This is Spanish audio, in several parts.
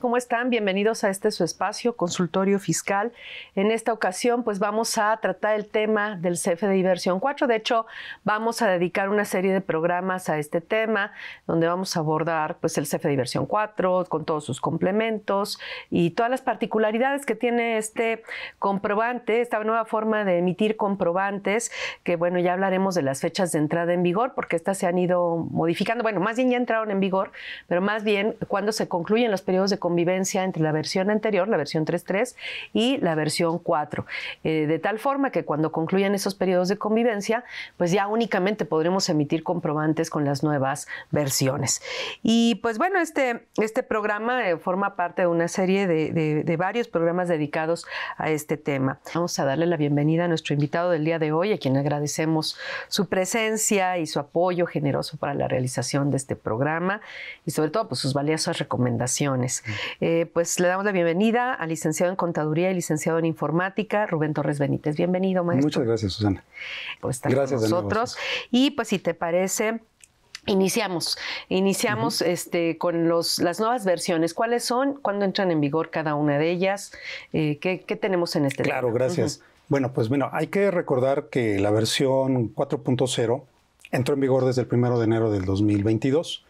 ¿cómo están? Bienvenidos a este su espacio, Consultorio Fiscal. En esta ocasión, pues vamos a tratar el tema del CFDI versión 4. De hecho, vamos a dedicar una serie de programas a este tema, donde vamos a abordar pues el CFDI versión 4 con todos sus complementos y todas las particularidades que tiene este comprobante, esta nueva forma de emitir comprobantes, que bueno, ya hablaremos de las fechas de entrada en vigor, porque estas se han ido modificando. Bueno, más bien ya entraron en vigor, pero más bien cuando se concluyen los periodos de convivencia entre la versión anterior, la versión 3.3, y la versión 4. Eh, de tal forma que cuando concluyan esos periodos de convivencia, pues ya únicamente podremos emitir comprobantes con las nuevas versiones. Y pues bueno, este, este programa eh, forma parte de una serie de, varios programas dedicados a este tema. Vamos a darle la bienvenida a nuestro invitado del día de hoy, a quien agradecemos su presencia y su apoyo generoso para la realización de este programa y sobre todo pues, sus valiosas recomendaciones. Mm. Eh, pues le damos la bienvenida al licenciado en Contaduría y licenciado en Informática, Rubén Torres Benítez. Bienvenido, maestro. Muchas gracias, Susana. Pues, gracias a nosotros. Y pues si te parece... Iniciamos, iniciamos este, con los, las nuevas versiones. ¿Cuáles son? ¿Cuándo entran en vigor cada una de ellas? Eh, ¿qué, tenemos en este? Claro, gracias. Bueno, pues bueno, hay que recordar que la versión 4.0 entró en vigor desde el 1 de enero del 2022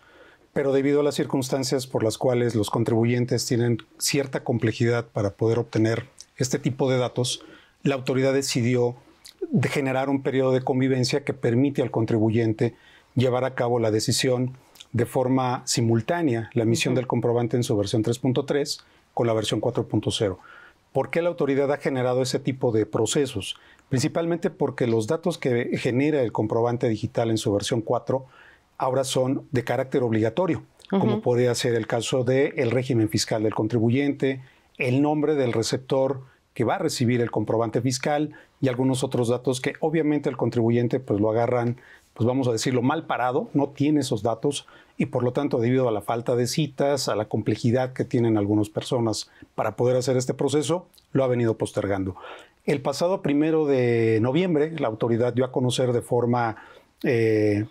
pero debido a las circunstancias por las cuales los contribuyentes tienen cierta complejidad para poder obtener este tipo de datos, la autoridad decidió generar un periodo de convivencia que permite al contribuyente llevar a cabo la decisión de forma simultánea, la emisión del comprobante en su versión 3.3 con la versión 4.0. ¿Por qué la autoridad ha generado ese tipo de procesos? Principalmente porque los datos que genera el comprobante digital en su versión 4 ahora son de carácter obligatorio, como podría ser el caso del el régimen fiscal del contribuyente, el nombre del receptor que va a recibir el comprobante fiscal y algunos otros datos que obviamente el contribuyente pues lo agarran, pues vamos a decirlo, mal parado, no tiene esos datos y por lo tanto debido a la falta de citas, a la complejidad que tienen algunas personas para poder hacer este proceso, lo ha venido postergando. El pasado primero de noviembre, la autoridad dio a conocer de forma eh,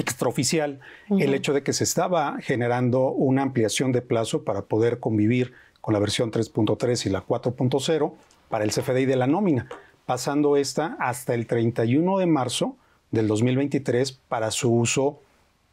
extraoficial el hecho de que se estaba generando una ampliación de plazo para poder convivir con la versión 3.3 y la 4.0 para el CFDI de la nómina, pasando esta hasta el 31 de marzo del 2023 para su uso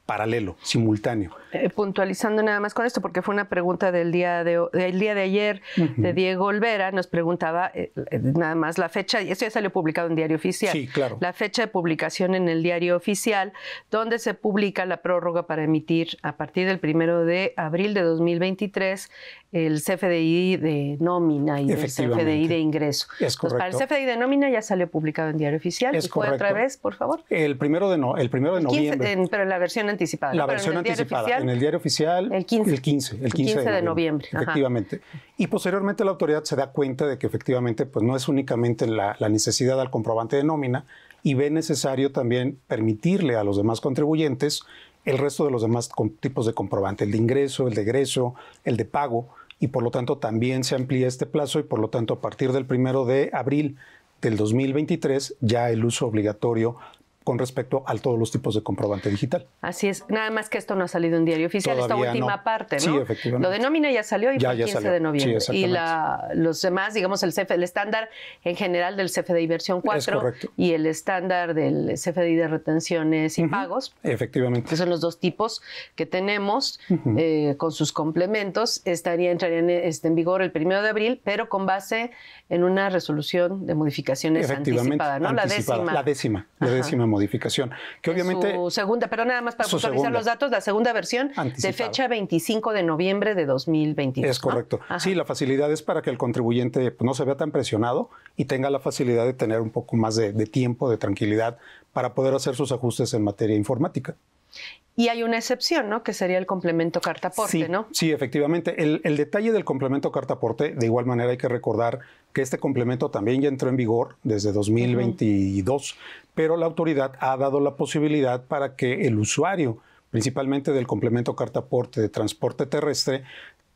paralelo, simultáneo. Eh, puntualizando nada más con esto, porque fue una pregunta del día de, del día de ayer de Diego Olvera, nos preguntaba eh, eh, nada más la fecha, y esto ya salió publicado en Diario Oficial, sí, claro. la fecha de publicación en el Diario Oficial, donde se publica la prórroga para emitir a partir del primero de abril de 2023 el CFDI de nómina y el CFDI de ingreso. Es correcto. para el CFDI de nómina ya salió publicado en Diario Oficial. Es fue otra vez, por favor? El primero de, no, el primero de noviembre. pero en la versión anticipada. La versión anticipada. En el diario oficial. El 15. El 15, de, noviembre. efectivamente. Y posteriormente la autoridad se da cuenta de que efectivamente pues, no es únicamente la, la necesidad al comprobante de nómina y ve necesario también permitirle a los demás contribuyentes el resto de los demás tipos de comprobante, el de ingreso, el de egreso, el de pago, y por lo tanto también se amplía este plazo y por lo tanto a partir del primero de abril del 2023 ya el uso obligatorio con respecto a todos los tipos de comprobante digital. Así es, nada más que esto no ha salido en diario oficial, esta última parte, ¿no? Sí, efectivamente. Lo de nómina ya salió y fue el 15 de noviembre. Sí, y los demás, digamos, el, CF, el estándar en general del CFDI versión 4 y el estándar del CFDI de retenciones y pagos. Efectivamente. Que son los dos tipos que tenemos eh, con sus complementos. Estaría, entrarían en, este, en vigor el primero de abril, pero con base en una resolución de modificaciones anticipada, ¿no? La décima. La décima, la décima modificación modificación. Que obviamente. segunda, pero nada más para actualizar los datos, la segunda versión de fecha 25 de noviembre de 2022. Es correcto. Sí, la facilidad es para que el contribuyente pues, no se vea tan presionado y tenga la facilidad de tener un poco más de tiempo, de tranquilidad para poder hacer sus ajustes en materia informática. Y hay una excepción, ¿no? Que sería el complemento cartaporte. ¿no? Sí, efectivamente. El, detalle del complemento cartaporte, de igual manera hay que recordar que este complemento también ya entró en vigor desde 2022, pero la autoridad ha dado la posibilidad para que el usuario, principalmente del complemento cartaporte de transporte terrestre,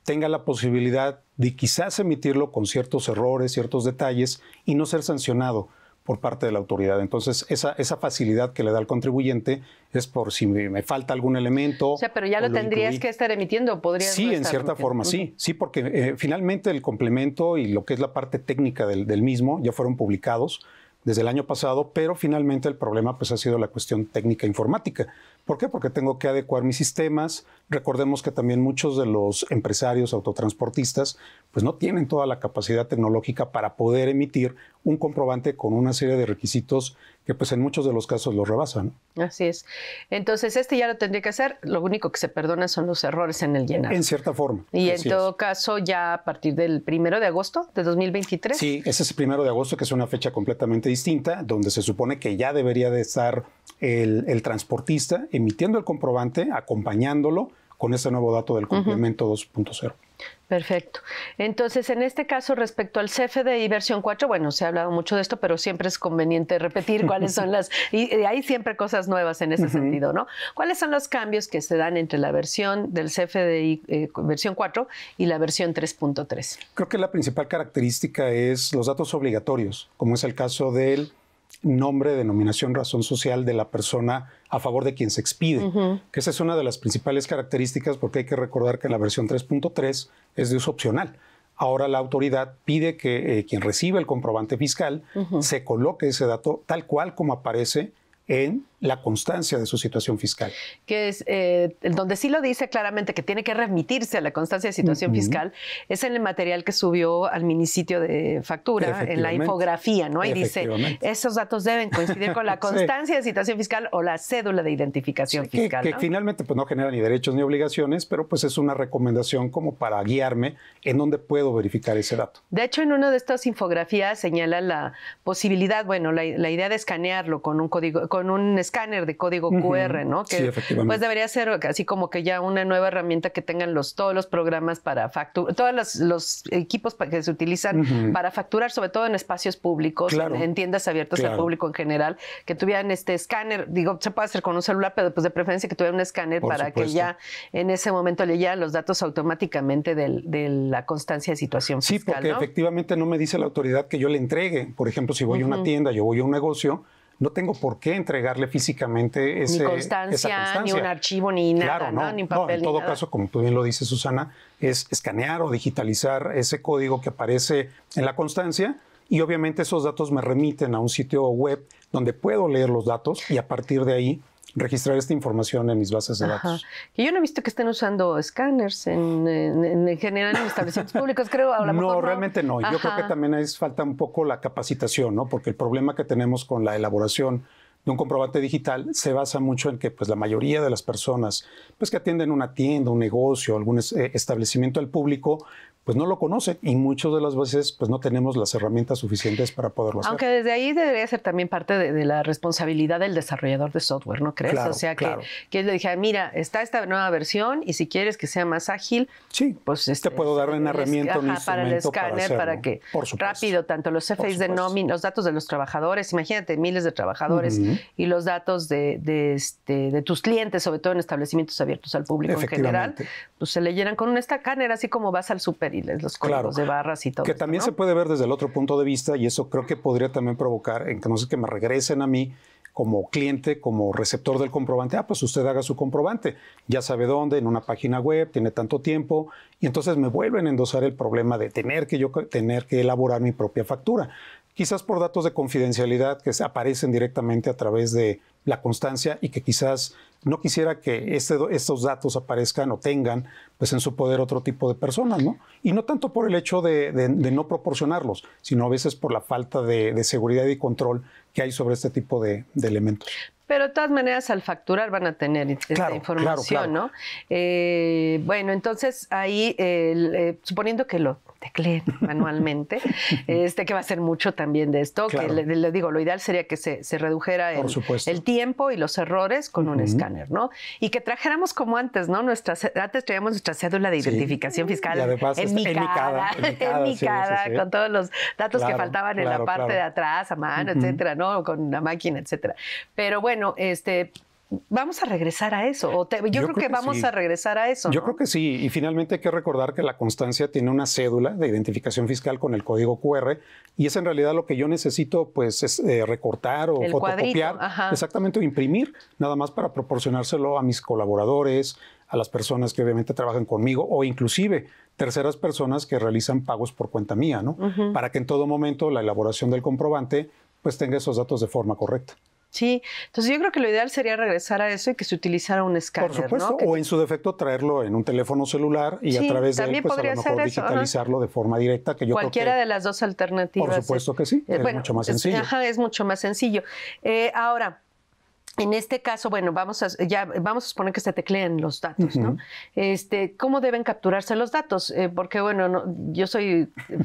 tenga la posibilidad de quizás emitirlo con ciertos errores, ciertos detalles y no ser sancionado por parte de la autoridad. Entonces, esa, esa facilidad que le da al contribuyente es por si me, falta algún elemento. O sea, pero ya lo, tendrías que estar emitiendo, podrías... Sí, en cierta forma, sí. Sí, porque eh, finalmente el complemento y lo que es la parte técnica del mismo ya fueron publicados desde el año pasado, pero finalmente el problema pues, ha sido la cuestión técnica informática. ¿Por qué? Porque tengo que adecuar mis sistemas. Recordemos que también muchos de los empresarios autotransportistas pues, no tienen toda la capacidad tecnológica para poder emitir un comprobante con una serie de requisitos que pues en muchos de los casos lo rebasan. Así es. Entonces, este ya lo tendría que hacer. Lo único que se perdona son los errores en el llenado. En cierta forma. Y en todo caso, ya a partir del primero de agosto de 2023. Sí, ese es el primero de agosto, que es una fecha completamente distinta, donde se supone que ya debería de estar el, transportista emitiendo el comprobante, acompañándolo con ese nuevo dato del complemento 2.0. Perfecto. Entonces, en este caso, respecto al CFDI versión 4, bueno, se ha hablado mucho de esto, pero siempre es conveniente repetir cuáles son las... Y, hay siempre cosas nuevas en ese sentido, ¿no? ¿Cuáles son los cambios que se dan entre la versión del CFDI eh, versión 4 y la versión 3.3? Creo que la principal característica es los datos obligatorios, como es el caso del nombre, denominación, razón social de la persona a favor de quien se expide, que esa es una de las principales características porque hay que recordar que la versión 3.3 es de uso opcional. Ahora la autoridad pide que eh, quien reciba el comprobante fiscal se coloque ese dato tal cual como aparece en la constancia de su situación fiscal. Que es eh, donde sí lo dice claramente que tiene que remitirse a la constancia de situación fiscal, es en el material que subió al minisitio de factura, en la infografía, ¿no? Y dice, esos datos deben coincidir con la constancia de situación fiscal o la cédula de identificación fiscal. Que, finalmente pues, no genera ni derechos ni obligaciones, pero pues es una recomendación como para guiarme en dónde puedo verificar ese dato. De hecho, en una de estas infografías señala la posibilidad, bueno, la, idea de escanearlo con un código, con un escaneo escáner de código QR, ¿no? Que sí, efectivamente. pues debería ser así como que ya una nueva herramienta que tengan los, todos los programas para facturar, todos los, equipos que se utilizan para facturar, sobre todo en espacios públicos, en, tiendas abiertas al público en general, que tuvieran este escáner, digo, se puede hacer con un celular, pero pues de preferencia que tuviera un escáner para que ya en ese momento le los datos automáticamente de la constancia de situación fiscal. Sí, porque efectivamente no me dice la autoridad que yo le entregue. Por ejemplo, si voy a una tienda, yo voy a un negocio, no tengo por qué entregarle físicamente ese, esa constancia. Ni un archivo, ni nada, no, en todo caso, como tú bien lo dices, Susana, es escanear o digitalizar ese código que aparece en la constancia y obviamente esos datos me remiten a un sitio web donde puedo leer los datos y a partir de ahí registrar esta información en mis bases de datos. yo no he visto que estén usando escáneres en, general en establecimientos públicos, creo. no, realmente no. Yo creo que también es, falta un poco la capacitación, ¿no? Porque el problema que tenemos con la elaboración de un comprobante digital se basa mucho en que pues, la mayoría de las personas pues, que atienden una tienda, un negocio, algún eh, establecimiento al público, pues no lo conocen y muchas de las veces pues no tenemos las herramientas suficientes para poderlo hacer. Aunque desde ahí debería ser también parte de, la responsabilidad del desarrollador de software, ¿no crees? o sea, que, él le dije, mira, está esta nueva versión y si quieres que sea más ágil, sí, pues este, te puedo dar una herramienta, un para el escáner, para, que rápido, tanto los FAs de nómina, los datos de los trabajadores, imagínate miles de trabajadores y los datos de, este, de tus clientes, sobre todo en establecimientos abiertos al público en general, pues se leyeran con un escáner, así como vas al super los de barras y Que también se puede ver desde el otro punto de vista y eso creo que podría también provocar entonces que me regresen a mí como cliente, como receptor del comprobante, ah, pues usted haga su comprobante, ya sabe dónde, en una página web, tiene tanto tiempo, y entonces me vuelven a endosar el problema de tener que yo tener que elaborar mi propia factura quizás por datos de confidencialidad que aparecen directamente a través de la constancia y que quizás no quisiera que este, estos datos aparezcan o tengan pues en su poder otro tipo de personas, ¿no? Y no tanto por el hecho de, no proporcionarlos, sino a veces por la falta de, seguridad y control que hay sobre este tipo de elementos. Pero de todas maneras, al facturar van a tener esta información, ¿no? Eh, bueno, entonces ahí, eh, suponiendo que lo tecleen manualmente, este que va a ser mucho también de esto, que le, digo, lo ideal sería que se, redujera el, tiempo y los errores con un escáner, ¿no? Y que trajéramos como antes, ¿no? Nuestra, antes traíamos nuestra cédula de identificación fiscal en mi, cara, en mi cara, con todos los datos que faltaban en la parte de atrás, a mano, etcétera, ¿no? Con la máquina, etcétera. Pero bueno, bueno, este, vamos a regresar a eso. yo, creo, que, vamos a regresar a eso. Yo creo que sí. Y finalmente hay que recordar que la constancia tiene una cédula de identificación fiscal con el código QR y es en realidad lo que yo necesito, pues, es eh, recortar o fotocopiar, exactamente, o imprimir, nada más para proporcionárselo a mis colaboradores, a las personas que obviamente trabajan conmigo o inclusive terceras personas que realizan pagos por cuenta mía, ¿no? Para que en todo momento la elaboración del comprobante pues tenga esos datos de forma correcta. Sí, entonces yo creo que lo ideal sería regresar a eso y que se utilizara un escáner. Por supuesto, o en su defecto traerlo en un teléfono celular y a través de él, pues a lo mejor digitalizarlo de forma directa, que yo Cualquiera de las dos alternativas. Por supuesto que sí, eh, es mucho más sencillo. Es, ajá, es mucho más sencillo. Eh, ahora, en este caso, bueno, vamos a, ya, vamos a suponer que se tecleen los datos, ¿no? Este, ¿Cómo deben capturarse los datos? Eh, porque, bueno, yo soy eh,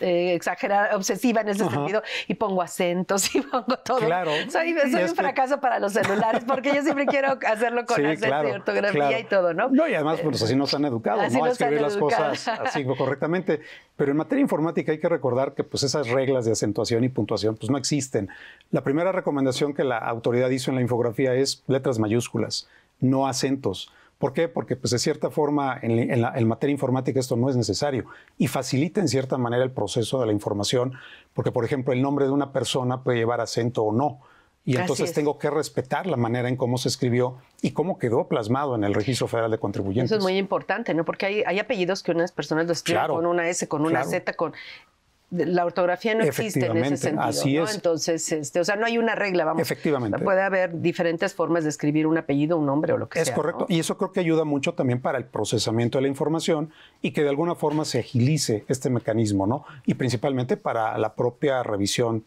eh, exagerada, obsesiva en ese sentido y pongo acentos y pongo todo. Claro. Soy, un fracaso para los celulares porque yo siempre quiero hacerlo con acento y ortografía y todo, ¿no? No, y además, pues así nos han educado, ¿no? A escribir las cosas así correctamente. Pero en materia informática hay que recordar que pues esas reglas de acentuación y puntuación pues no existen. La primera recomendación que la autoridad hizo en la infografía es letras mayúsculas, no acentos. ¿Por qué? Porque pues, de cierta forma en, en, la, materia informática esto no es necesario y facilita en cierta manera el proceso de la información, porque por ejemplo el nombre de una persona puede llevar acento o no. Y entonces tengo que respetar la manera en cómo se escribió y cómo quedó plasmado en el Registro Federal de Contribuyentes. Eso es muy importante, ¿no? Porque hay, hay apellidos que unas personas lo escriben con una S, con una Z, con la ortografía no existe en ese sentido. ¿no? Entonces, este, o sea, no hay una regla, vamos. Efectivamente. Puede haber diferentes formas de escribir un apellido, un nombre o lo que es sea. Es correcto. Y eso creo que ayuda mucho también para el procesamiento de la información y que de alguna forma se agilice este mecanismo, ¿no? Y principalmente para la propia revisión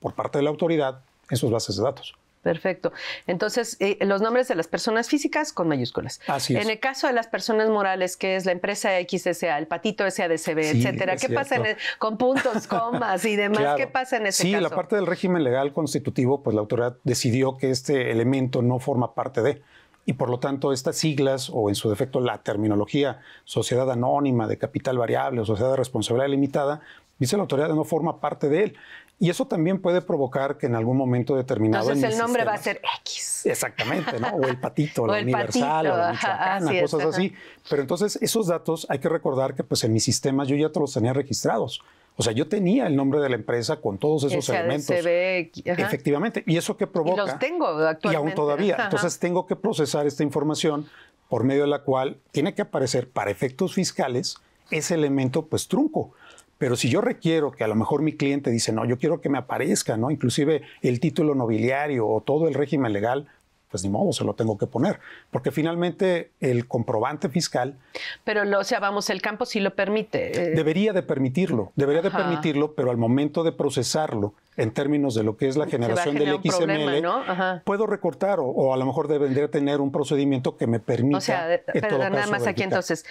por parte de la autoridad en sus bases de datos. Perfecto. Entonces, eh, los nombres de las personas físicas con mayúsculas. Así En el caso de las personas morales, que es la empresa XSA, el patito SADCB, etcétera, ¿qué pasa con puntos, comas y demás? ¿Qué pasa en ese caso? Sí, la parte del régimen legal constitutivo, pues la autoridad decidió que este elemento no forma parte de. Y por lo tanto, estas siglas o en su defecto la terminología sociedad anónima de capital variable o sociedad de responsabilidad limitada, dice la autoridad no forma parte de él. Y eso también puede provocar que en algún momento determinado. Entonces el nombre va a ser X. Exactamente, ¿no? O el patito, la universal, o la cosas así. Pero entonces esos datos hay que recordar que pues en mi sistema yo ya te los tenía registrados. O sea, yo tenía el nombre de la empresa con todos esos elementos. Efectivamente. Y eso que provoca. Y los tengo actualmente. Y aún todavía. Entonces tengo que procesar esta información por medio de la cual tiene que aparecer para efectos fiscales ese elemento pues trunco pero si yo requiero que a lo mejor mi cliente dice, no, yo quiero que me aparezca, ¿no? Inclusive el título nobiliario o todo el régimen legal, pues ni modo, se lo tengo que poner, porque finalmente el comprobante fiscal... Pero, o sea, vamos, el campo sí lo permite. Eh. Debería de permitirlo, debería de permitirlo, pero al momento de procesarlo, en términos de lo que es la generación del XML, puedo recortar o, a lo mejor debería tener un procedimiento que me permita... O sea, nada más aquí entonces,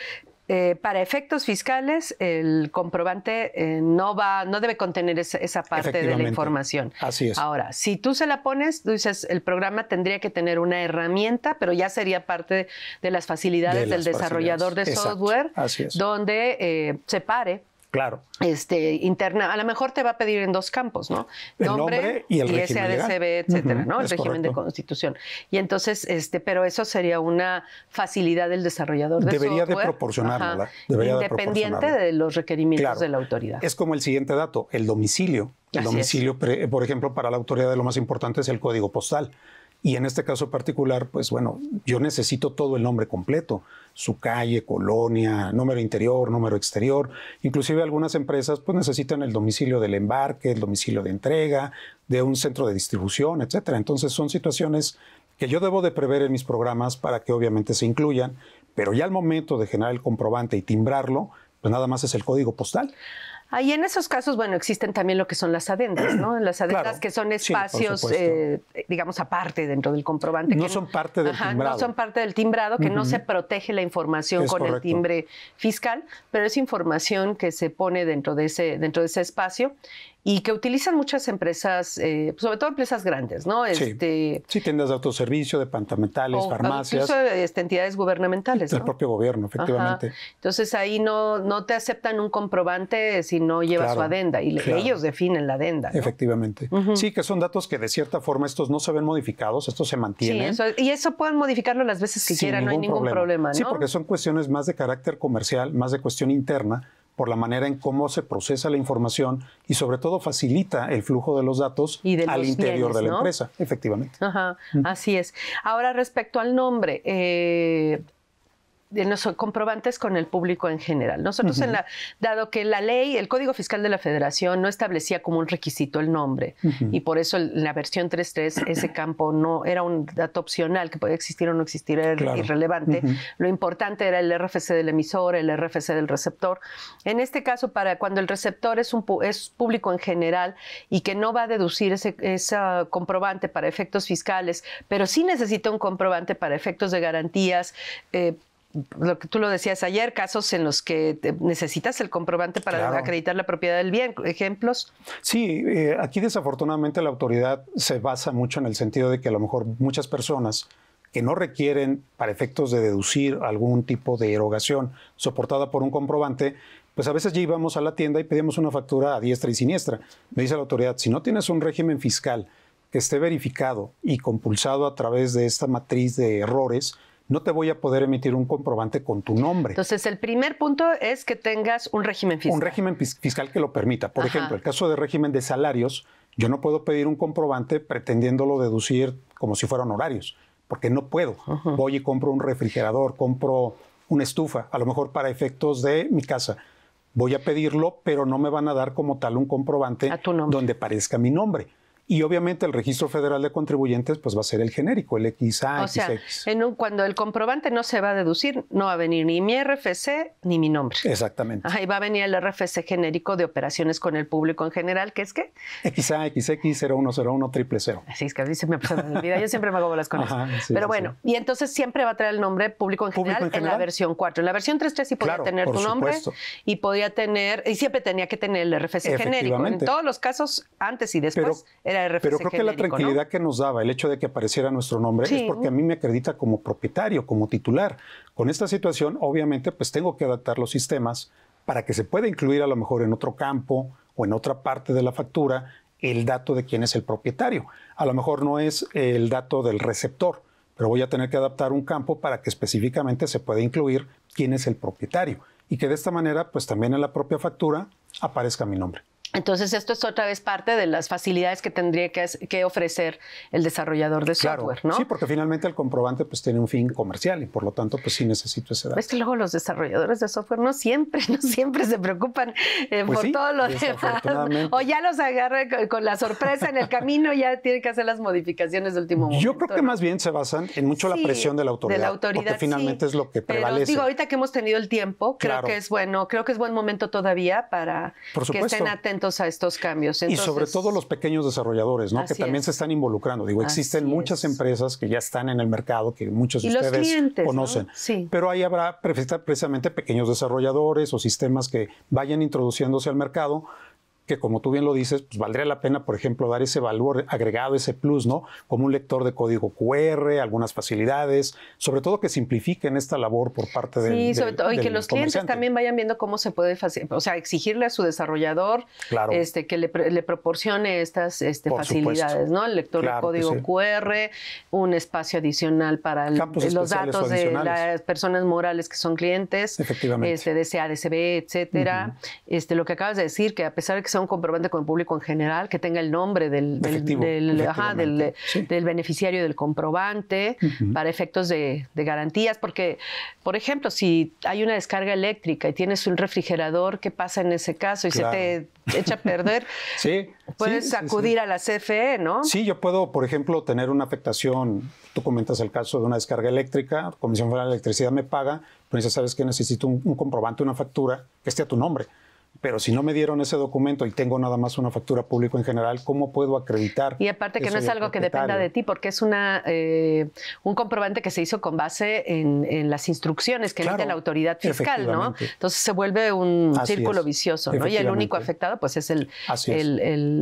eh, para efectos fiscales, el comprobante eh, no va, no debe contener esa, parte de la información. Así Ahora, si tú se la pones, tú dices, el programa tendría que tener una herramienta, pero ya sería parte de las facilidades del desarrollador de software, donde eh, se pare Claro. Este, interna, a lo mejor te va a pedir en dos campos, ¿no? El nombre, y el etcétera, ¿no? El régimen de constitución. Y entonces, este, pero eso sería una facilidad del desarrollador de Debería de proporcionarlo, Debería Independiente de, los requerimientos de la autoridad. Es como el siguiente dato, el domicilio. El domicilio, por ejemplo, para la autoridad de lo más importante es el código postal. Y en este caso particular, pues bueno, yo necesito todo el nombre completo, su calle, colonia, número interior, número exterior. Inclusive algunas empresas pues necesitan el domicilio del embarque, el domicilio de entrega, de un centro de distribución, etcétera. Entonces son situaciones que yo debo de prever en mis programas para que obviamente se incluyan, pero ya al momento de generar el comprobante y timbrarlo, pues nada más es el código postal. Ahí en esos casos, bueno, existen también lo que son las adendas, ¿no? Las adendas que son espacios, eh, digamos, aparte dentro del comprobante. No son parte del timbrado. No son parte del timbrado, que no se protege la información con el timbre fiscal, pero es información que se pone dentro de ese, dentro de ese espacio y que utilizan muchas empresas, eh, sobre todo empresas grandes, ¿no? Este, sí. tiendas de autoservicio, departamentales, farmacias. Incluso este, entidades gubernamentales. El propio gobierno, efectivamente. Entonces ahí no, no te aceptan un comprobante si no llevas su adenda y ellos definen la adenda. Efectivamente. Sí, que son datos que de cierta forma estos no se ven modificados, estos se mantienen. Sí, y eso pueden modificarlo las veces que quieran, no hay ningún problema. problema ¿no? Sí, porque son cuestiones más de carácter comercial, más de cuestión interna por la manera en cómo se procesa la información y sobre todo facilita el flujo de los datos al interior de la empresa, efectivamente. Ajá, así es. Ahora respecto al nombre, eh, de son comprobantes con el público en general. Nosotros, en dado que la ley, el Código Fiscal de la Federación no establecía como un requisito el nombre y por eso en la versión 3.3 ese campo no era un dato opcional que podía existir o no existir, era irrelevante. Lo importante era el RFC del emisor, el RFC del receptor. En este caso, para cuando el receptor es, un, es público en general y que no va a deducir ese, ese comprobante para efectos fiscales, pero sí necesita un comprobante para efectos de garantías, eh, lo que tú lo decías ayer, casos en los que necesitas el comprobante para acreditar la propiedad del bien, ejemplos. Sí, eh, aquí desafortunadamente la autoridad se basa mucho en el sentido de que a lo mejor muchas personas que no requieren para efectos de deducir algún tipo de erogación soportada por un comprobante, pues a veces ya íbamos a la tienda y pedíamos una factura a diestra y siniestra. Me dice la autoridad, si no tienes un régimen fiscal que esté verificado y compulsado a través de esta matriz de errores, no te voy a poder emitir un comprobante con tu nombre. Entonces, el primer punto es que tengas un régimen fiscal. Un régimen fiscal que lo permita. Por ejemplo, el caso de régimen de salarios, yo no puedo pedir un comprobante pretendiéndolo deducir como si fueran horarios, porque no puedo. Voy y compro un refrigerador, compro una estufa, a lo mejor para efectos de mi casa. Voy a pedirlo, pero no me van a dar como tal un comprobante donde parezca mi nombre y obviamente el Registro Federal de Contribuyentes pues va a ser el genérico, el XA, o cuando el comprobante no se va a deducir, no va a venir ni mi RFC ni mi nombre. Exactamente. Ahí va a venir el RFC genérico de operaciones con el público en general, que es qué? XA, XX, 0101, triple cero. Así es que a mí se me, en la vida. yo siempre me hago bolas con eso. Pero bueno, y entonces siempre va a traer el nombre público en, general, en la versión 4. En la versión 3.3 sí podía tener tu nombre y podía tener, y siempre tenía que tener el RFC genérico. En todos los casos, antes y después, pero creo que la tranquilidad que nos daba el hecho de que apareciera nuestro nombre es porque a mí me acredita como propietario, como titular. Con esta situación, obviamente, pues tengo que adaptar los sistemas para que se pueda incluir a lo mejor en otro campo o en otra parte de la factura el dato de quién es el propietario. A lo mejor no es el dato del receptor, pero voy a tener que adaptar un campo para que específicamente se pueda incluir quién es el propietario y que de esta manera, pues también en la propia factura aparezca mi nombre. Entonces, esto es otra vez parte de las facilidades que tendría que, ofrecer el desarrollador de software, ¿no? Sí, porque finalmente el comprobante pues tiene un fin comercial y por lo tanto pues sí necesito ese dato. Es que luego los desarrolladores de software no siempre, no siempre se preocupan eh, pues por todo lo demás. O ya los agarra con, la sorpresa en el camino, ya tienen que hacer las modificaciones de último momento. Yo creo que más bien se basan en mucho la presión de la autoridad. la autoridad, Porque finalmente es lo que prevalece. Pero digo, ahorita que hemos tenido el tiempo, creo que es bueno, creo que es buen momento todavía para que estén atentos a estos cambios. y sobre todo los pequeños desarrolladores, ¿no? que también se están involucrando. Digo, existen muchas empresas que ya están en el mercado, que muchos de ustedes conocen. Pero ahí habrá precisamente pequeños desarrolladores o sistemas que vayan introduciéndose al mercado que como tú bien lo dices, pues valdría la pena, por ejemplo, dar ese valor agregado, ese plus, ¿no? Como un lector de código QR, algunas facilidades, sobre todo que simplifiquen esta labor por parte de... Sí, sobre y que los clientes también vayan viendo cómo se puede, o sea, exigirle a su desarrollador este, que le, proporcione estas este, facilidades, ¿no? El lector de código QR, un espacio adicional para los datos de las personas morales que son clientes, Efectivamente. Este, de etcétera. este, lo que acabas de decir, que a pesar de que son un comprobante con el público en general, que tenga el nombre del, del, beneficiario del comprobante para efectos de, garantías. Porque, por ejemplo, si hay una descarga eléctrica y tienes un refrigerador, ¿qué pasa en ese caso? Y se te echa a perder. sí. Puedes acudir a la CFE, ¿no? Sí, yo puedo, por ejemplo, tener una afectación. Tú comentas el caso de una descarga eléctrica, Comisión Federal de Electricidad me paga, pero ya sabes que necesito un, un comprobante, una factura que esté a tu nombre. Pero si no me dieron ese documento y tengo nada más una factura pública en general, ¿cómo puedo acreditar? Y aparte que, no es algo que dependa de ti, porque es una eh, un comprobante que se hizo con base en, en las instrucciones que le emite la autoridad fiscal, ¿no? Entonces se vuelve un círculo vicioso, ¿no? Y el único afectado, pues, es el,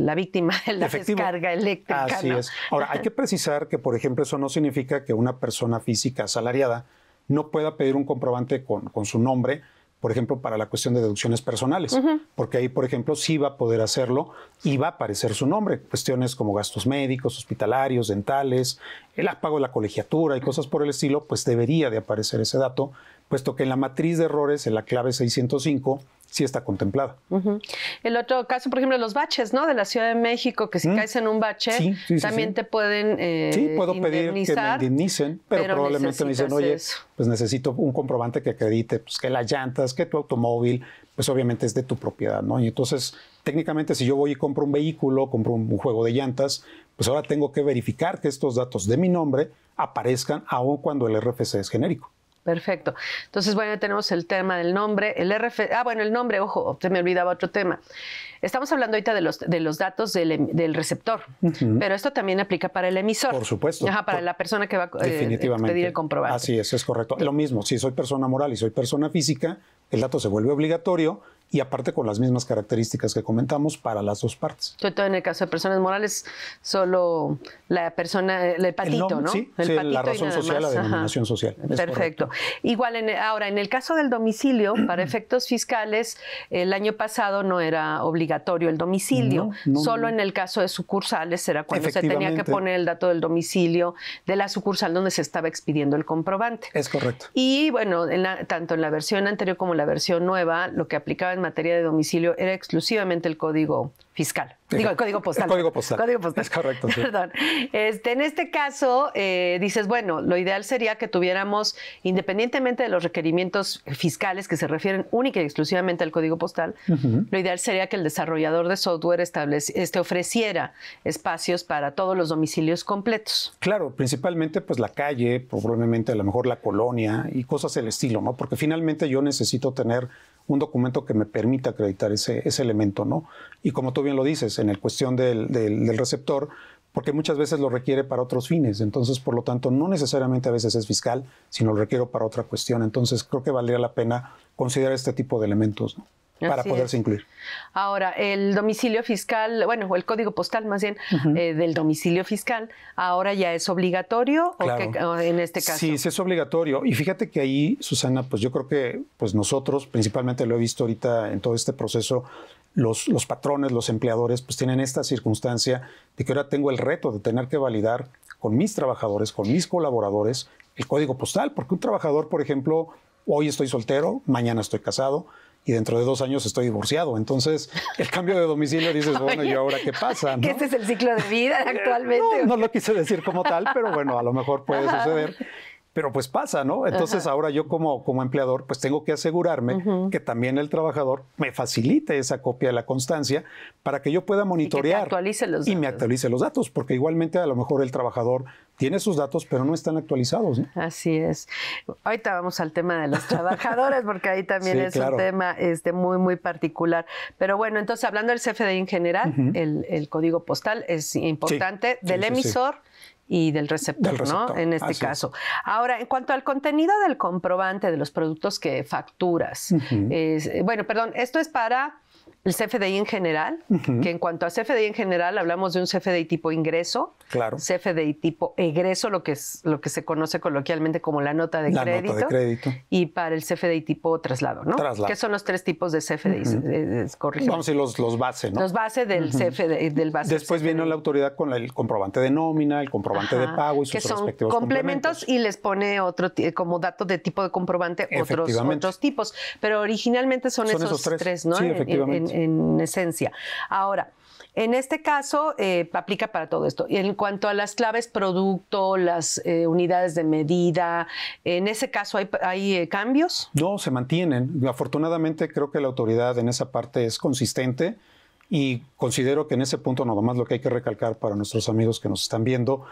la víctima de la descarga eléctrica. Así es. Ahora, hay que precisar que, por ejemplo, eso no significa que una persona física asalariada no pueda pedir un comprobante con, con su nombre por ejemplo, para la cuestión de deducciones personales, porque ahí, por ejemplo, sí va a poder hacerlo y va a aparecer su nombre, cuestiones como gastos médicos, hospitalarios, dentales, el apago de la colegiatura y cosas por el estilo, pues debería de aparecer ese dato puesto que en la matriz de errores, en la clave 605, sí está contemplada. El otro caso, por ejemplo, los baches, ¿no? De la Ciudad de México, que si caes en un bache, también te pueden eh, Sí, puedo pedir que me indemnicen, pero, probablemente me dicen, oye, pues necesito un comprobante que acredite pues, que las llantas, que tu automóvil, pues obviamente es de tu propiedad, ¿no? Y entonces, técnicamente, si yo voy y compro un vehículo, compro un, un juego de llantas, pues ahora tengo que verificar que estos datos de mi nombre aparezcan aun cuando el RFC es genérico. Perfecto. Entonces, bueno, tenemos el tema del nombre, el RF, ah, bueno, el nombre, ojo, se me olvidaba otro tema. Estamos hablando ahorita de los, de los datos del, em, del receptor, pero esto también aplica para el emisor. Por supuesto. Ajá, para la persona que va a eh, pedir el comprobante. Así es, es correcto. Lo mismo, si soy persona moral y soy persona física, el dato se vuelve obligatorio y aparte con las mismas características que comentamos para las dos partes. Sobre todo en el caso de personas morales, solo la persona, el patito, ¿no? Sí, el la razón social, la denominación social. Perfecto. Igual, en, ahora, en el caso del domicilio, para efectos fiscales, el año pasado no era obligatorio el domicilio, solo en el caso de sucursales era cuando se tenía que poner el dato del domicilio de la sucursal donde se estaba expidiendo el comprobante. Es correcto. Y bueno, tanto en la versión anterior como en la versión nueva, lo que aplicaban en materia de domicilio era exclusivamente el código fiscal. Digo, el código postal. El código postal. Código postal. Es correcto. Perdón. Este, en este caso, eh, dices, bueno, lo ideal sería que tuviéramos, independientemente de los requerimientos fiscales que se refieren única y exclusivamente al código postal, lo ideal sería que el desarrollador de software este, ofreciera espacios para todos los domicilios completos. Claro, principalmente pues la calle, probablemente a lo mejor la colonia y cosas del estilo, ¿no? Porque finalmente yo necesito tener un documento que me permita acreditar ese, elemento, ¿no? Y como tú bien lo dices, en el cuestión del, del receptor, porque muchas veces lo requiere para otros fines. Entonces, por lo tanto, no necesariamente a veces es fiscal, sino lo requiero para otra cuestión. Entonces, creo que valdría la pena considerar este tipo de elementos. ¿no? para poderse incluir. Ahora, el domicilio fiscal, bueno, o el código postal más bien, eh, del domicilio fiscal, ahora ya es obligatorio o, en este caso. Sí, sí es obligatorio. Y fíjate que ahí, Susana, pues yo creo que pues nosotros, principalmente lo he visto ahorita en todo este proceso, los, los patrones, los empleadores, pues tienen esta circunstancia de que ahora tengo el reto de tener que validar con mis trabajadores, con mis colaboradores, el código postal, porque un trabajador, por ejemplo, hoy estoy soltero, mañana estoy casado, y dentro de dos años estoy divorciado. Entonces, el cambio de domicilio dices, bueno, ¿y ahora qué pasa? ¿no? este es el ciclo de vida actualmente. No, no, lo quise decir como tal, pero bueno, a lo mejor puede suceder. Pero pues pasa, ¿no? Entonces ahora yo como, como empleador pues tengo que asegurarme que también el trabajador me facilite esa copia de la constancia para que yo pueda monitorear y, actualice los y me actualice los datos, porque igualmente a lo mejor el trabajador tiene sus datos pero no están actualizados. Así es. Ahorita vamos al tema de los trabajadores porque ahí también es un tema este, muy, muy particular. Pero bueno, entonces hablando del CFDI en general, el, el, código postal es importante del emisor y del receptor, ¿no? En este caso. Ahora, en cuanto al contenido del comprobante de los productos que facturas, eh, bueno, perdón, esto es para el CFDI en general, que en cuanto a CFDI en general hablamos de un CFDI tipo ingreso, CFDI tipo egreso, lo que es lo que se conoce coloquialmente como la nota de, crédito, de crédito, y para el CFDI tipo traslado, ¿no? Traslado. Que son los tres tipos de CFDI, eh, eh, es Vamos a los, los base, ¿no? Los base del CFDI del base. Después viene la autoridad con el comprobante de nómina, el comprobante de pago y sus que son respectivos complementos, y les pone otro como dato de tipo de comprobante otros tipos, pero originalmente son, esos, tres. ¿no? Sí, efectivamente en, esencia. Ahora, en este caso, eh, aplica para todo esto. Y en cuanto a las claves producto, las eh, unidades de medida, ¿en ese caso hay, eh, cambios? No, se mantienen. Afortunadamente, creo que la autoridad en esa parte es consistente. Y considero que en ese punto, nada más lo que hay que recalcar para nuestros amigos que nos están viendo,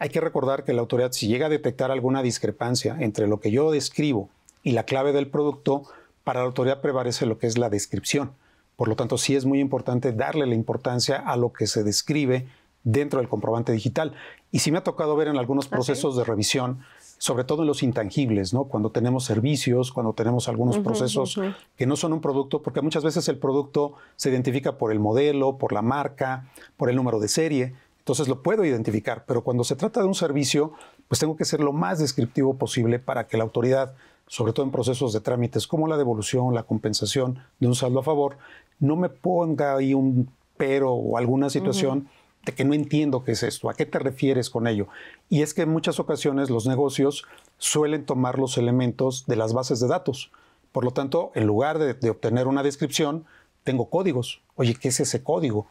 hay que recordar que la autoridad, si llega a detectar alguna discrepancia entre lo que yo describo y la clave del producto, para la autoridad prevalece lo que es la descripción por lo tanto, sí es muy importante darle la importancia a lo que se describe dentro del comprobante digital. Y sí me ha tocado ver en algunos procesos de revisión, sobre todo en los intangibles, Cuando tenemos servicios, cuando tenemos algunos procesos que no son un producto, porque muchas veces el producto se identifica por el modelo, por la marca, por el número de serie. Entonces lo puedo identificar, pero cuando se trata de un servicio, pues tengo que ser lo más descriptivo posible para que la autoridad, sobre todo en procesos de trámites como la devolución, la compensación de un saldo a favor, no me ponga ahí un pero o alguna situación de que no entiendo qué es esto, a qué te refieres con ello. Y es que en muchas ocasiones los negocios suelen tomar los elementos de las bases de datos. Por lo tanto, en lugar de, obtener una descripción, tengo códigos. Oye, ¿qué es ese código?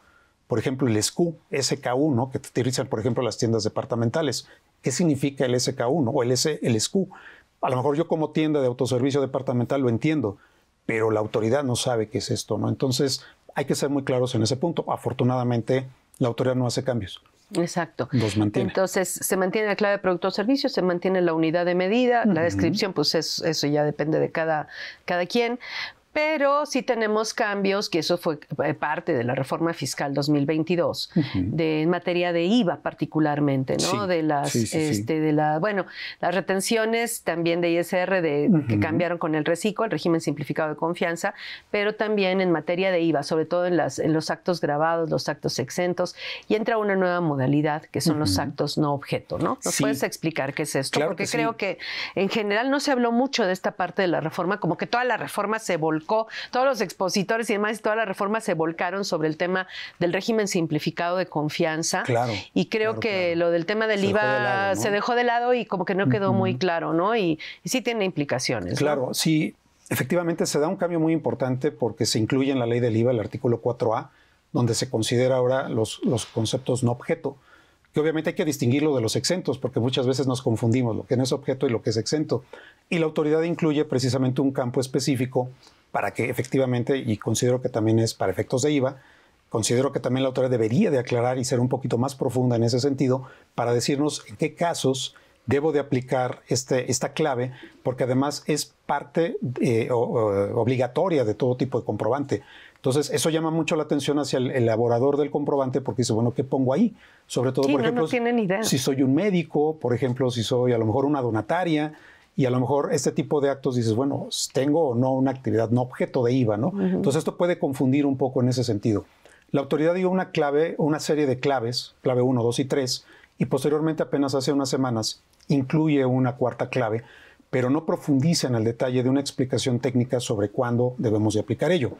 Por ejemplo, el SKU, SK1, que utilizan, por ejemplo, las tiendas departamentales. ¿Qué significa el SK1 o el, el SKU? A lo mejor yo como tienda de autoservicio departamental lo entiendo, pero la autoridad no sabe qué es esto, ¿no? Entonces, hay que ser muy claros en ese punto. Afortunadamente, la autoridad no hace cambios. Exacto. Los mantiene. Entonces, se mantiene la clave de producto o servicio, se mantiene la unidad de medida, la descripción, pues eso ya depende de cada, cada quien pero sí tenemos cambios, que eso fue eh, parte de la reforma fiscal 2022, de, en materia de IVA particularmente, ¿no? de las, este, de la, bueno, las retenciones también de ISR que cambiaron con el reciclo, el régimen simplificado de confianza, pero también en materia de IVA, sobre todo en, las, en los actos grabados, los actos exentos, y entra una nueva modalidad que son los actos no objeto, ¿no? ¿Nos puedes explicar qué es esto? Porque creo que en general no se habló mucho de esta parte de la reforma, como que toda la reforma se volvió todos los expositores y demás, toda la reforma se volcaron sobre el tema del régimen simplificado de confianza. Y creo que lo del tema del IVA se dejó de lado y como que no quedó muy claro, ¿no? Y, sí tiene implicaciones. Claro, sí. Efectivamente, se da un cambio muy importante porque se incluye en la ley del IVA el artículo 4A, donde se considera ahora los, los conceptos no objeto que obviamente hay que distinguirlo de los exentos, porque muchas veces nos confundimos lo que no es objeto y lo que es exento. Y la autoridad incluye precisamente un campo específico para que efectivamente, y considero que también es para efectos de IVA, considero que también la autoridad debería de aclarar y ser un poquito más profunda en ese sentido para decirnos en qué casos debo de aplicar este, esta clave, porque además es parte obligatoria de todo tipo de comprobante. Entonces, eso llama mucho la atención hacia el elaborador del comprobante porque dice, bueno, ¿qué pongo ahí? Sobre todo, por ejemplo, si soy un médico, por ejemplo, si soy a lo mejor una donataria, y a lo mejor este tipo de actos dices, bueno, tengo o no una actividad, no objeto de IVA, ¿no? Entonces esto puede confundir un poco en ese sentido. La autoridad dio una clave, una serie de claves, clave 1, 2 y 3, y posteriormente apenas hace unas semanas incluye una cuarta clave, pero no profundiza en el detalle de una explicación técnica sobre cuándo debemos de aplicar ello.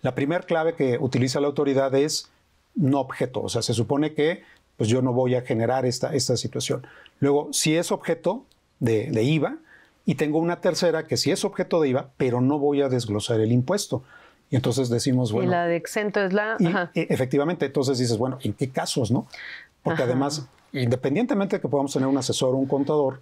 La primera clave que utiliza la autoridad es no objeto, o sea, se supone que pues yo no voy a generar esta, esta situación. Luego, si es objeto de, de IVA, y tengo una tercera que sí es objeto de IVA, pero no voy a desglosar el impuesto. Y entonces decimos, bueno. Y la de exento es la. Eh, efectivamente, entonces dices, bueno, ¿en qué casos, no? Porque además, independientemente de que podamos tener un asesor o un contador,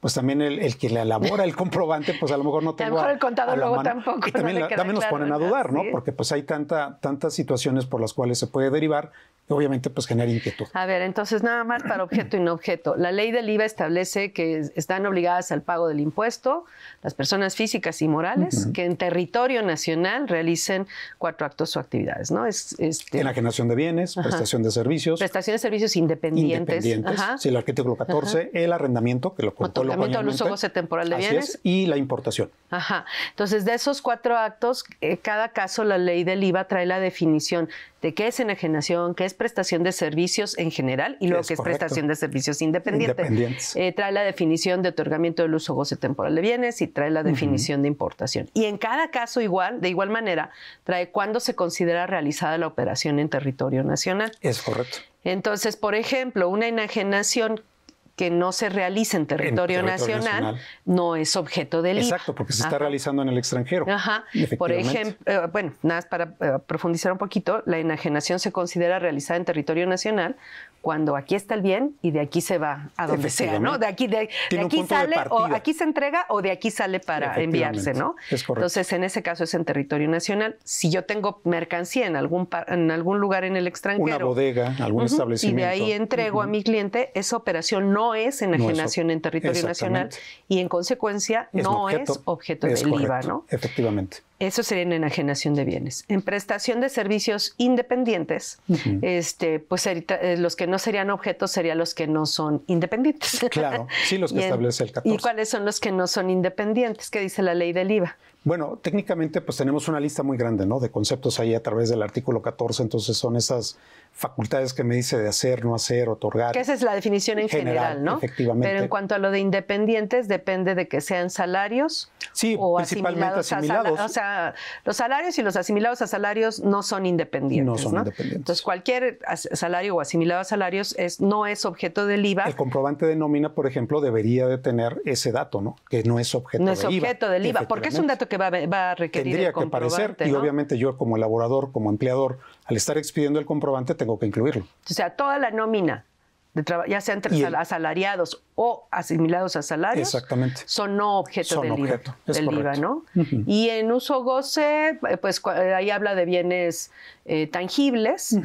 pues también el, que le elabora el comprobante, pues a lo mejor no tengo. A lo mejor el contador luego tampoco. Y también, nos ponen a dudar, ¿no? Porque pues hay tanta, tantas situaciones por las cuales se puede derivar obviamente pues genera inquietud. A ver, entonces nada más para objeto y no objeto. La ley del IVA establece que están obligadas al pago del impuesto las personas físicas y morales que en territorio nacional realicen cuatro actos o actividades, ¿no? Es, este... Enajenación de bienes, prestación de servicios. Prestación de servicios independientes. Independientes, sí, el artículo 14, el arrendamiento, que lo contó el al uso goce temporal de bienes. y la importación. Ajá. Entonces, de esos cuatro actos, eh, cada caso la ley del IVA trae la definición este, qué es enajenación, qué es prestación de servicios en general y luego que es prestación de servicios Independientes. Eh, trae la definición de otorgamiento del uso goce temporal de bienes y trae la definición de importación. Y en cada caso igual, de igual manera, trae cuándo se considera realizada la operación en territorio nacional. Es correcto. Entonces, por ejemplo, una enajenación que no se realice en territorio, nacional, no es objeto del Exacto, Exacto, porque se está realizando en el extranjero. Ajá. Por ejemplo, eh, bueno, nada más para eh, profundizar un poquito, la enajenación se considera realizada en territorio nacional cuando aquí está el bien y de aquí se va a donde sea, ¿no? De aquí, de, aquí sale, o aquí se entrega o de aquí sale para enviarse, ¿no? Entonces, en ese caso es en territorio nacional. Si yo tengo mercancía en algún, en algún lugar en el extranjero, una bodega, algún establecimiento, y de ahí entrego a mi cliente, esa operación no no es enajenación en territorio nacional y en consecuencia no es objeto del IVA, ¿no? Efectivamente. Eso sería en enajenación de bienes. En prestación de servicios independientes, este, pues eh, los que no serían objetos serían los que no son independientes. Claro, sí, los que establece el 14. ¿Y cuáles son los que no son independientes? ¿Qué dice la ley del IVA? Bueno, técnicamente pues tenemos una lista muy grande, ¿no? De conceptos ahí a través del artículo 14, entonces son esas facultades que me dice de hacer, no hacer, otorgar. esa es la definición en general, ¿no? Efectivamente. Pero en cuanto a lo de independientes, depende de que sean salarios o principalmente asimilados. o sea, los salarios y los asimilados a salarios no son independientes. No son independientes. Entonces, cualquier salario o asimilado a salarios es, no es objeto del IVA. El comprobante de nómina, por ejemplo, debería de tener ese dato, ¿no? Que no es objeto del IVA. No es objeto del IVA, porque es un dato que que va, a requerir Tendría que aparecer y obviamente yo como elaborador, como empleador, al estar expidiendo el comprobante tengo que incluirlo. O sea, toda la nómina de ya sean asalariados o asimilados a salarios, son no objeto del, IVA, ¿no? Y en uso goce, eh, pues eh, ahí habla de bienes eh, tangibles,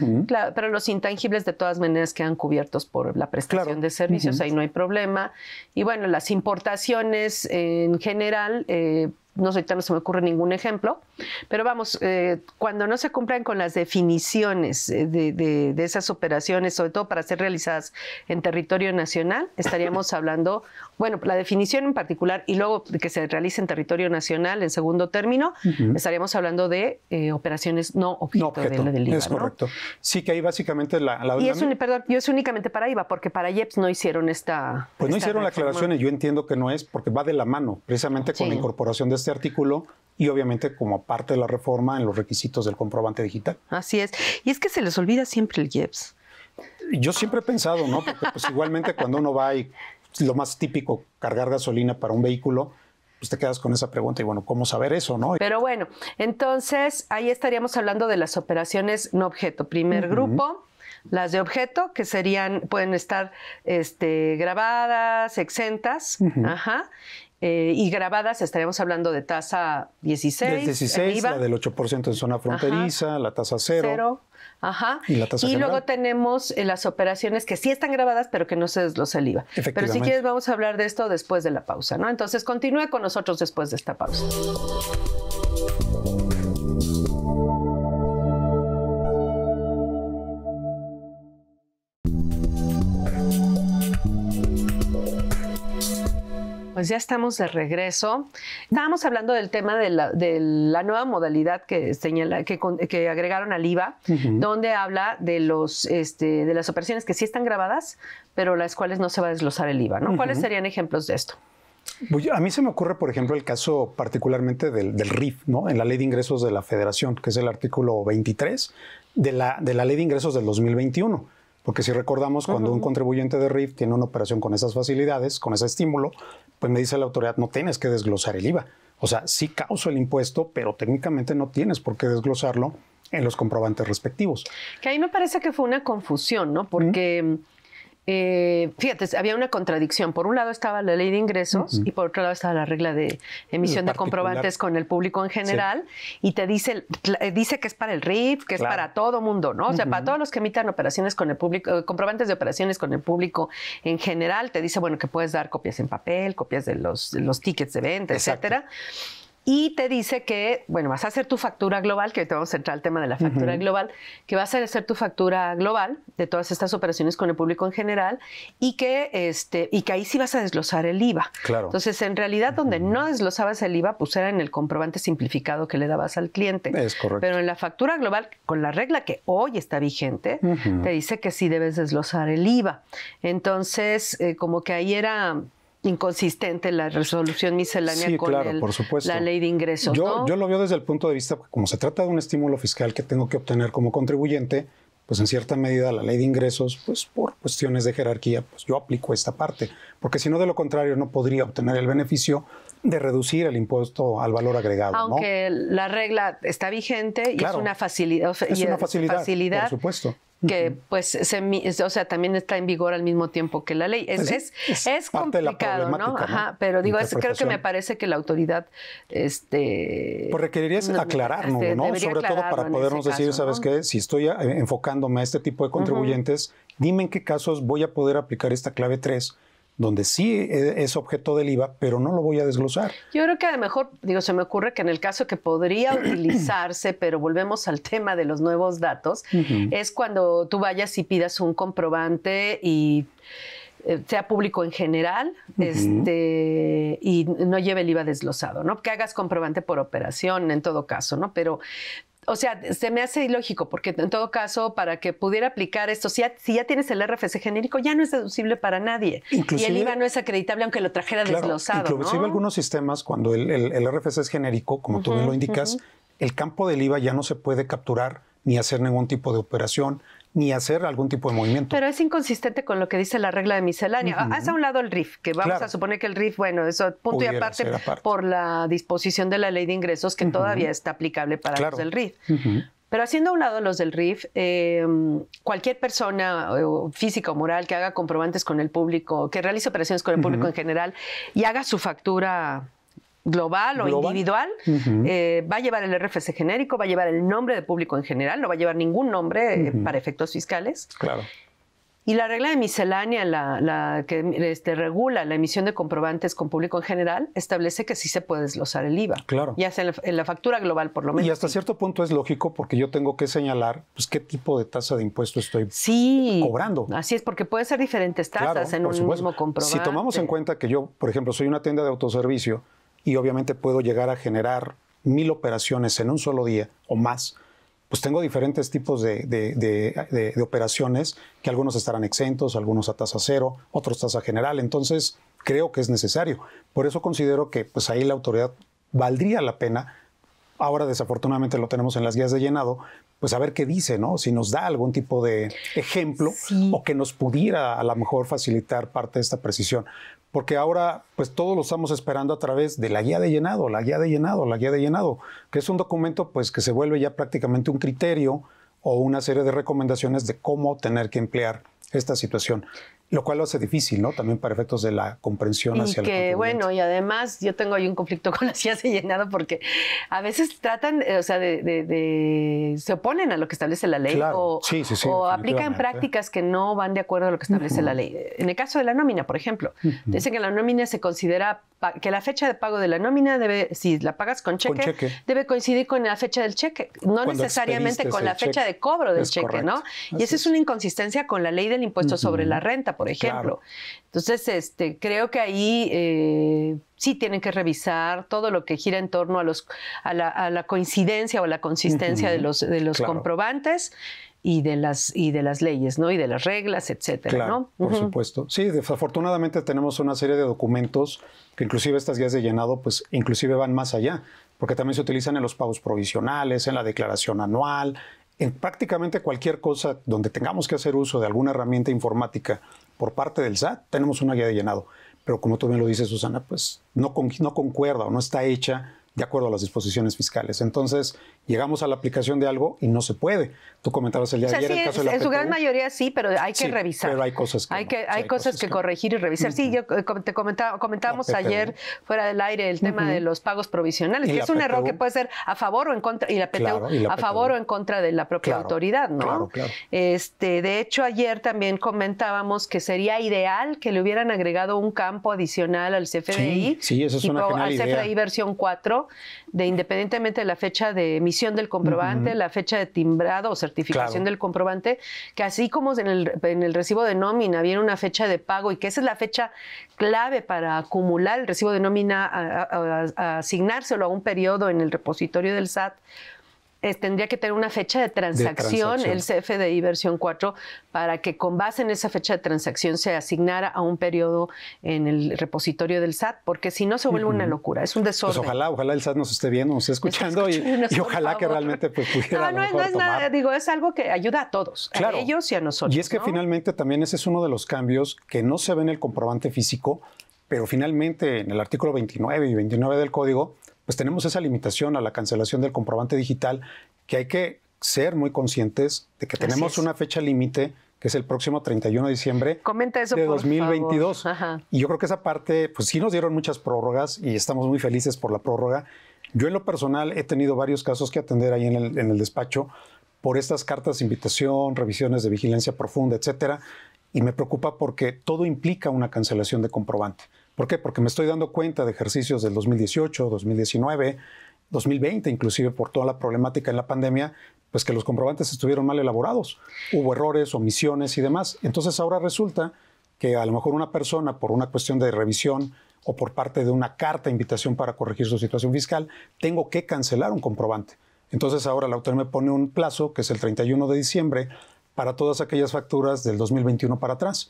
pero los intangibles de todas maneras quedan cubiertos por la prestación de servicios, ahí no hay problema. Y bueno, las importaciones en general, eh, no sé, no se me ocurre ningún ejemplo, pero vamos, eh, cuando no se cumplan con las definiciones eh, de, esas operaciones, sobre todo para ser realizadas en territorio nacional, estaríamos hablando, bueno, la definición en particular y luego que se realice en territorio nacional, en segundo término, estaríamos hablando de eh, operaciones no objeto, del IVA. Es correcto. Sí, que ahí básicamente la... y es, perdón, yo es únicamente para IVA, porque para IEPS no hicieron esta... Pues no hicieron la aclaración y yo entiendo que no es, porque va de la mano, precisamente con la incorporación de este artículo y obviamente como parte de la reforma en los requisitos del comprobante digital. Así es. Y es que se les olvida siempre el IEPS. Yo siempre he pensado, ¿no? Porque pues igualmente cuando uno va y pues, lo más típico, cargar gasolina para un vehículo, pues te quedas con esa pregunta y bueno, ¿cómo saber eso, no? Pero bueno, entonces ahí estaríamos hablando de las operaciones no objeto. Primer grupo, las de objeto, que serían, pueden estar este, grabadas, exentas, ajá. Eh, y grabadas estaríamos hablando de tasa 16. 16, la del 8% en zona fronteriza, la tasa cero. Y, luego tenemos eh, las operaciones que sí están grabadas, pero que no se los el IVA. Pero si quieres, vamos a hablar de esto después de la pausa, ¿no? Entonces, continúe con nosotros después de esta pausa. pues ya estamos de regreso. Estábamos hablando del tema de la, nueva modalidad que, señala, que, agregaron al IVA, donde habla este, de, las operaciones que sí están grabadas, pero las cuales no se va a desglosar el IVA. ¿Cuáles serían ejemplos de esto? Pues a mí se me ocurre, por ejemplo, el caso particularmente del, RIF, ¿no? En la Ley de Ingresos de la Federación, que es el artículo 23 de la, Ley de Ingresos del 2021. Porque si recordamos, cuando un contribuyente de RIF tiene una operación con esas facilidades, con ese estímulo, pues me dice la autoridad, no tienes que desglosar el IVA. O sea, sí causo el impuesto, pero técnicamente no tienes por qué desglosarlo en los comprobantes respectivos. Que ahí me parece que fue una confusión, ¿no? Porque... Eh, fíjate, había una contradicción. Por un lado estaba la ley de ingresos y por otro lado estaba la regla de emisión de comprobantes con el público en general y te dice, eh, dice que es para el RIF, que es para todo mundo, ¿no? O sea, para todos los que emitan operaciones con el público, eh, comprobantes de operaciones con el público en general, te dice, bueno, que puedes dar copias en papel, copias de los, tickets de venta, etcétera y te dice que, bueno, vas a hacer tu factura global, que te vamos a entrar al tema de la factura global, que vas a hacer tu factura global de todas estas operaciones con el público en general y que, este, y que ahí sí vas a desglosar el IVA. Claro. Entonces, en realidad, donde no desglosabas el IVA, pues era en el comprobante simplificado que le dabas al cliente. Es correcto. Pero en la factura global, con la regla que hoy está vigente, te dice que sí debes desglosar el IVA. Entonces, eh, como que ahí era inconsistente la resolución miscelánea con por la ley de ingresos. Yo, lo veo desde el punto de vista, pues, como se trata de un estímulo fiscal que tengo que obtener como contribuyente, pues en cierta medida la ley de ingresos, pues por cuestiones de jerarquía, pues yo aplico esta parte, porque si no de lo contrario no podría obtener el beneficio de reducir el impuesto al valor agregado. Aunque la regla está vigente y es una facilidad. es una facilidad, por supuesto. Que pues, se, o sea, también está en vigor al mismo tiempo que la ley. Es, pues es, complicado, ¿no? Ajá, pero digo, creo que me parece que la autoridad. Este, pues requerirías aclararnos, ¿no? Este, Sobre todo para podernos decir, ¿sabes qué? Si estoy eh, enfocándome a este tipo de contribuyentes, dime en qué casos voy a poder aplicar esta clave 3 donde sí e, es objeto del IVA, pero no lo voy a desglosar. Yo creo que a lo mejor, digo, se me ocurre que en el caso que podría utilizarse, pero volvemos al tema de los nuevos datos, es cuando tú vayas y pidas un comprobante y eh, sea público en general este, y no lleve el IVA desglosado, ¿no? Que hagas comprobante por operación en todo caso, ¿no? Pero o sea, se me hace ilógico, porque en todo caso, para que pudiera aplicar esto, si ya, si ya tienes el RFC genérico, ya no es deducible para nadie. y el IVA no es acreditable aunque lo trajera desglosado. Inclusive algunos sistemas, cuando el, RFC es genérico, como tú bien lo indicas, el campo del IVA ya no se puede capturar ni hacer ningún tipo de operación, ni hacer algún tipo de movimiento. Pero es inconsistente con lo que dice la regla de miscelánea. Haz a un lado el RIF, que vamos a suponer que el RIF, bueno, eso punto y aparte, por la disposición de la ley de ingresos que todavía está aplicable para los del RIF. Pero haciendo a un lado los del RIF, em, cualquier persona eh, física o moral que haga comprobantes con el público, que realice operaciones con el público en general y haga su factura global o individual, eh, va a llevar el RFC genérico, va a llevar el nombre de público en general, no va a llevar ningún nombre eh, para efectos fiscales. Claro. Y la regla de miscelánea, la, que este, regula la emisión de comprobantes con público en general, establece que sí se puede desglosar el IVA. Claro. Ya sea en la, factura global, por lo menos. Y hasta cierto punto es lógico porque yo tengo que señalar pues, qué tipo de tasa de impuesto estoy sí, cobrando. Así es, porque pueden ser diferentes tasas en un mismo comprobante. Si tomamos en cuenta que yo, por ejemplo, soy una tienda de autoservicio, y obviamente puedo llegar a generar mil operaciones en un solo día o más, pues tengo diferentes tipos de, operaciones que algunos estarán exentos, algunos a tasa cero, otros tasa general. Entonces, creo que es necesario. Por eso considero que pues ahí la autoridad valdría la pena. Ahora desafortunadamente lo tenemos en las guías de llenado, pues a ver qué dice, ¿no? Si nos da algún tipo de ejemplo o que nos pudiera a lo mejor facilitar parte de esta precisión porque ahora pues todos lo estamos esperando a través de la guía de llenado, la guía de llenado, la guía de llenado, que es un documento pues que se vuelve ya prácticamente un criterio o una serie de recomendaciones de cómo tener que emplear esta situación. Lo cual lo hace difícil, ¿no? También para efectos de la comprensión hacia hacia que, bueno, y además yo tengo ahí un conflicto con las ideas de llenado porque a veces tratan, eh, o sea, de, se oponen a lo que establece la ley o, aplican prácticas que no van de acuerdo a lo que establece la ley. En el caso de la nómina, por ejemplo, dicen que la nómina se considera que la fecha de pago de la nómina debe, si la pagas con cheque, debe coincidir con la fecha del cheque, no necesariamente con la fecha de cobro del cheque, ¿no? y esa es. una inconsistencia con la ley del impuesto sobre la renta, por ejemplo. Entonces, este, creo que ahí eh, sí tienen que revisar todo lo que gira en torno a los a la, coincidencia o la consistencia de los de los comprobantes y de las, y de las leyes, ¿no? Y de las reglas, etcétera, ¿no? Por supuesto. Sí, desafortunadamente tenemos una serie de documentos que inclusive estas guías de llenado, pues inclusive van más allá, porque también se utilizan en los pagos provisionales, en la declaración anual, en prácticamente cualquier cosa donde tengamos que hacer uso de alguna herramienta informática por parte del SAT, tenemos una guía de llenado. Pero como tú bien lo dices, Susana, pues no, no concuerda o no está hecha de acuerdo a las disposiciones fiscales. Entonces, llegamos a la aplicación de algo y no se puede. Tú comentabas el día de ayer el caso de la En su gran mayoría sí, pero hay que revisar. Pero hay cosas que, hay que, hay, cosas, que, corregir y revisar. Sí, yo eh, te comentaba, comentábamos ayer fuera del aire el tema de los pagos provisionales, que es un error que puede ser a favor o en contra, y la a favor o en contra de la propia autoridad, ¿no? Este, de hecho, ayer también comentábamos que sería ideal que le hubieran agregado un campo adicional al CFDI. Sí, eso es una Al CFDI versión 4 de independientemente de la fecha de emisión del comprobante, la fecha de timbrado o certificación del comprobante, que así como en el, recibo de nómina viene una fecha de pago y que esa es la fecha clave para acumular el recibo de nómina, asignárselo a un periodo en el repositorio del SAT, tendría que tener una fecha de transacción, el CFDI versión 4 para que con base en esa fecha de transacción se asignara a un periodo en el repositorio del SAT, porque si no se vuelve una locura, es un pues desorden. ojalá, ojalá el SAT nos esté viendo, nos esté escuchando, y, ojalá que realmente pues, pudiera. No, no, no es nada, digo, es algo que ayuda a todos, a ellos y a nosotros. Y es que finalmente también ese es uno de los cambios que no se ve en el comprobante físico, pero finalmente en el artículo 29 y 29 del código pues tenemos esa limitación a la cancelación del comprobante digital que hay que ser muy conscientes de que tenemos una fecha límite que es el próximo 31 de diciembre de 2022. Y yo creo que esa parte, pues sí nos dieron muchas prórrogas y estamos muy felices por la prórroga. Yo en lo personal he tenido varios casos que atender ahí en el, en el despacho por estas cartas de invitación, revisiones de vigilancia profunda, etcétera. Y me preocupa porque todo implica una cancelación de comprobante. ¿Por qué? Porque me estoy dando cuenta de ejercicios del 2018, 2019, 2020, inclusive por toda la problemática en la pandemia, pues que los comprobantes estuvieron mal elaborados. Hubo errores, omisiones y demás. Entonces ahora resulta que a lo mejor una persona, por una cuestión de revisión o por parte de una carta invitación para corregir su situación fiscal, tengo que cancelar un comprobante. Entonces ahora la autoridad me pone un plazo, que es el 31 de diciembre, para todas aquellas facturas del 2021 para atrás.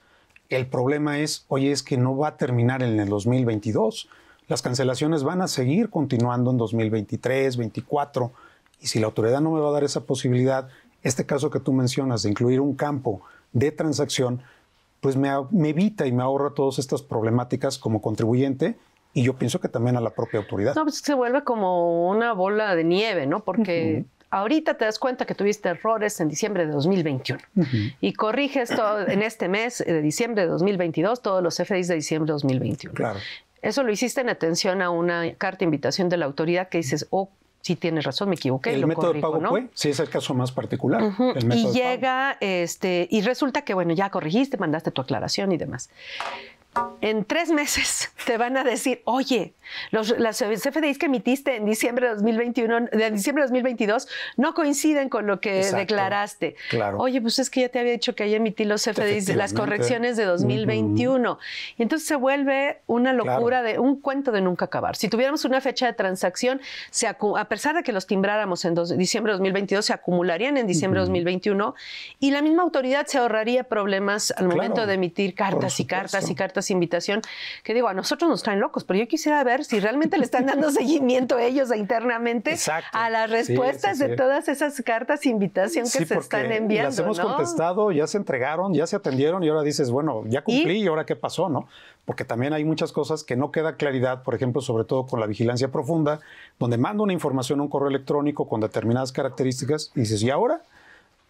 El problema es, oye, es que no va a terminar en el 2022. Las cancelaciones van a seguir continuando en 2023, 2024. Y si la autoridad no me va a dar esa posibilidad, este caso que tú mencionas de incluir un campo de transacción, pues me, evita y me ahorra todas estas problemáticas como contribuyente y yo pienso que también a la propia autoridad. No, pues se vuelve como una bola de nieve, ¿no? Porque Ahorita te das cuenta que tuviste errores en diciembre de 2021 y corriges todo en este mes de diciembre de 2022 todos los FDIs de diciembre de 2021. Claro. Eso lo hiciste en atención a una carta de invitación de la autoridad que dices, oh, sí tienes razón, me equivoqué. El método de pago fue, sí es el caso más particular. y llega, este, y resulta que, bueno, ya corrigiste, mandaste tu aclaración y demás en tres meses te van a decir, oye, los, las CFDIs que emitiste en diciembre de 2021, de diciembre de 2022, no coinciden con lo que declaraste. Oye, pues es que ya te había dicho que ahí emití los CFDIs, las correcciones de 2021. Y entonces se vuelve una locura de un cuento de nunca acabar. Si tuviéramos una fecha de transacción, a pesar de que los timbráramos en diciembre de 2022, se acumularían en diciembre de 2021 y la misma autoridad se ahorraría problemas al momento de emitir cartas y cartas y cartas invitación, que digo, a nosotros nos traen locos, pero yo quisiera ver si realmente le están dando seguimiento ellos internamente a las respuestas de todas esas cartas invitación que se están enviando. Las hemos contestado, ya se entregaron, ya se atendieron y ahora dices, bueno, ya cumplí y, ahora qué pasó, ¿no? porque también hay muchas cosas que no queda claridad, por ejemplo, sobre todo con la vigilancia profunda, donde mando una información a un correo electrónico con determinadas características y dices, ¿y ahora?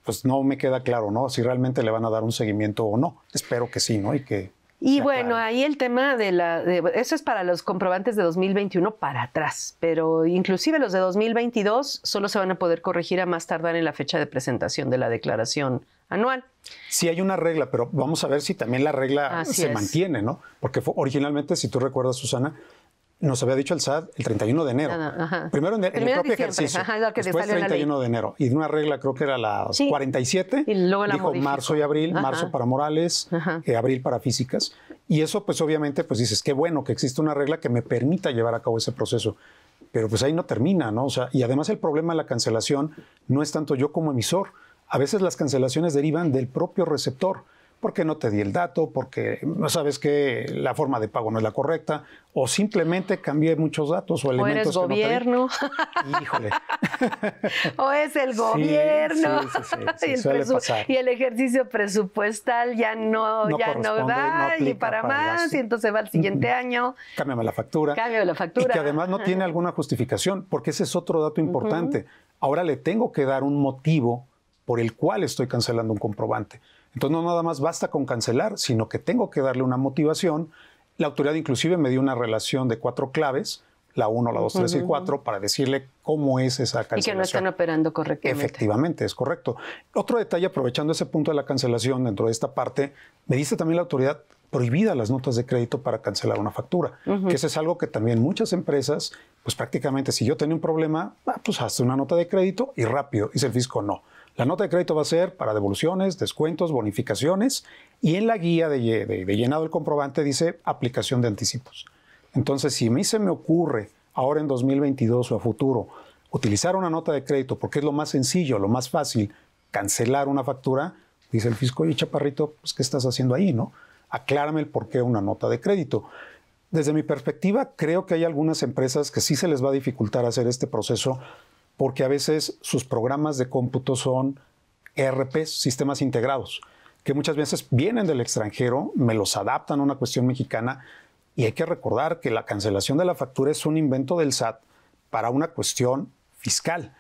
Pues no me queda claro, ¿no? Si realmente le van a dar un seguimiento o no. Espero que sí, ¿no? Y que y bueno, ahí el tema de la... eso es para los comprobantes de 2021 para atrás, pero inclusive los de 2022 solo se van a poder corregir a más tardar en la fecha de presentación de la declaración anual. Sí hay una regla, pero vamos a ver si también la regla se mantiene, ¿no? Porque originalmente, si tú recuerdas, Susana, nos había dicho el SAT el 31 de enero. Primero en, el, propio ejercicio. después el 31 de enero. Y de una regla creo que era la 47. Y luego la dijo marzo y abril, marzo para morales, eh, abril para físicas. Y eso pues obviamente pues dices, qué bueno que existe una regla que me permita llevar a cabo ese proceso. Pero pues ahí no termina, ¿no? sea, y además el problema de la cancelación no es tanto yo como emisor. A veces las cancelaciones derivan del propio receptor. ¿Por qué no te di el dato, porque no sabes que la forma de pago no es la correcta, o simplemente cambié muchos datos o elementos. O eres gobierno. Híjole. o es el gobierno. y, el ejercicio presupuestal ya no, da y para, más, y entonces va al siguiente año. Cámbiame la factura. Cámbiame la factura. Y que además no tiene alguna justificación, porque ese es otro dato importante. Ahora le tengo que dar un motivo por el cual estoy cancelando un comprobante. Entonces no nada más basta con cancelar, sino que tengo que darle una motivación. La autoridad inclusive me dio una relación de cuatro claves, la 1, la 2, 3 y 4, para decirle cómo es esa cancelación. Y que no están operando correctamente. Efectivamente, es correcto. Otro detalle, aprovechando ese punto de la cancelación dentro de esta parte, me dice también la autoridad prohibida las notas de crédito para cancelar una factura, que eso es algo que también muchas empresas, pues prácticamente si yo tenía un problema, ah, pues hazte una nota de crédito y rápido, y el fisco no. La nota de crédito va a ser para devoluciones, descuentos, bonificaciones y en la guía de, llenado del comprobante dice aplicación de anticipos. Entonces, si a mí se me ocurre ahora en 2022 o a futuro utilizar una nota de crédito porque es lo más sencillo, lo más fácil, cancelar una factura, dice el fisco, y chaparrito, pues ¿qué estás haciendo ahí, no? Aclárame el por qué una nota de crédito. Desde mi perspectiva, creo que hay algunas empresas que sí se les va a dificultar hacer este proceso porque a veces sus programas de cómputo son ERP, sistemas integrados, que muchas veces vienen del extranjero, me los adaptan a una cuestión mexicana y hay que recordar que la cancelación de la factura es un invento del SAT para una cuestión fiscal.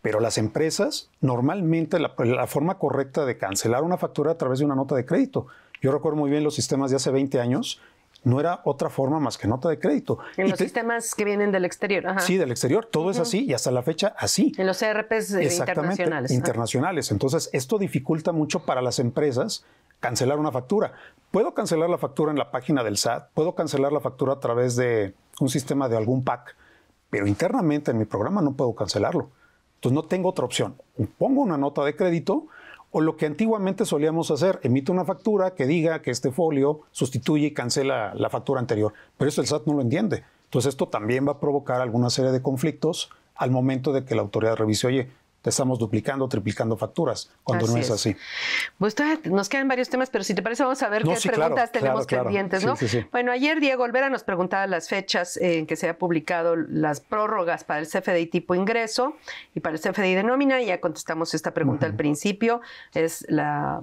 Pero las empresas, normalmente la, la, forma correcta de cancelar una factura a través de una nota de crédito. Yo recuerdo muy bien los sistemas de hace 20 años no era otra forma más que nota de crédito. En los sistemas que vienen del exterior. Sí, del exterior. Todo es así y hasta la fecha así. En los ERPs eh, internacionales. Internacionales. Entonces, esto dificulta mucho para las empresas cancelar una factura. Puedo cancelar la factura en la página del SAT, puedo cancelar la factura a través de un sistema de algún PAC, pero internamente en mi programa no puedo cancelarlo. Entonces no tengo otra opción. Pongo una nota de crédito o lo que antiguamente solíamos hacer, emite una factura que diga que este folio sustituye y cancela la factura anterior. Pero eso el SAT no lo entiende. Entonces esto también va a provocar alguna serie de conflictos al momento de que la autoridad revise, oye, estamos duplicando, triplicando facturas, cuando no es, así. Pues nos quedan varios temas, pero si te parece vamos a ver qué preguntas tenemos pendientes, ¿no? bueno, ayer Diego Olvera nos preguntaba las fechas en que se ha publicado las prórrogas para el CFDI tipo ingreso y para el CFDI de nómina, y ya contestamos esta pregunta al principio, es la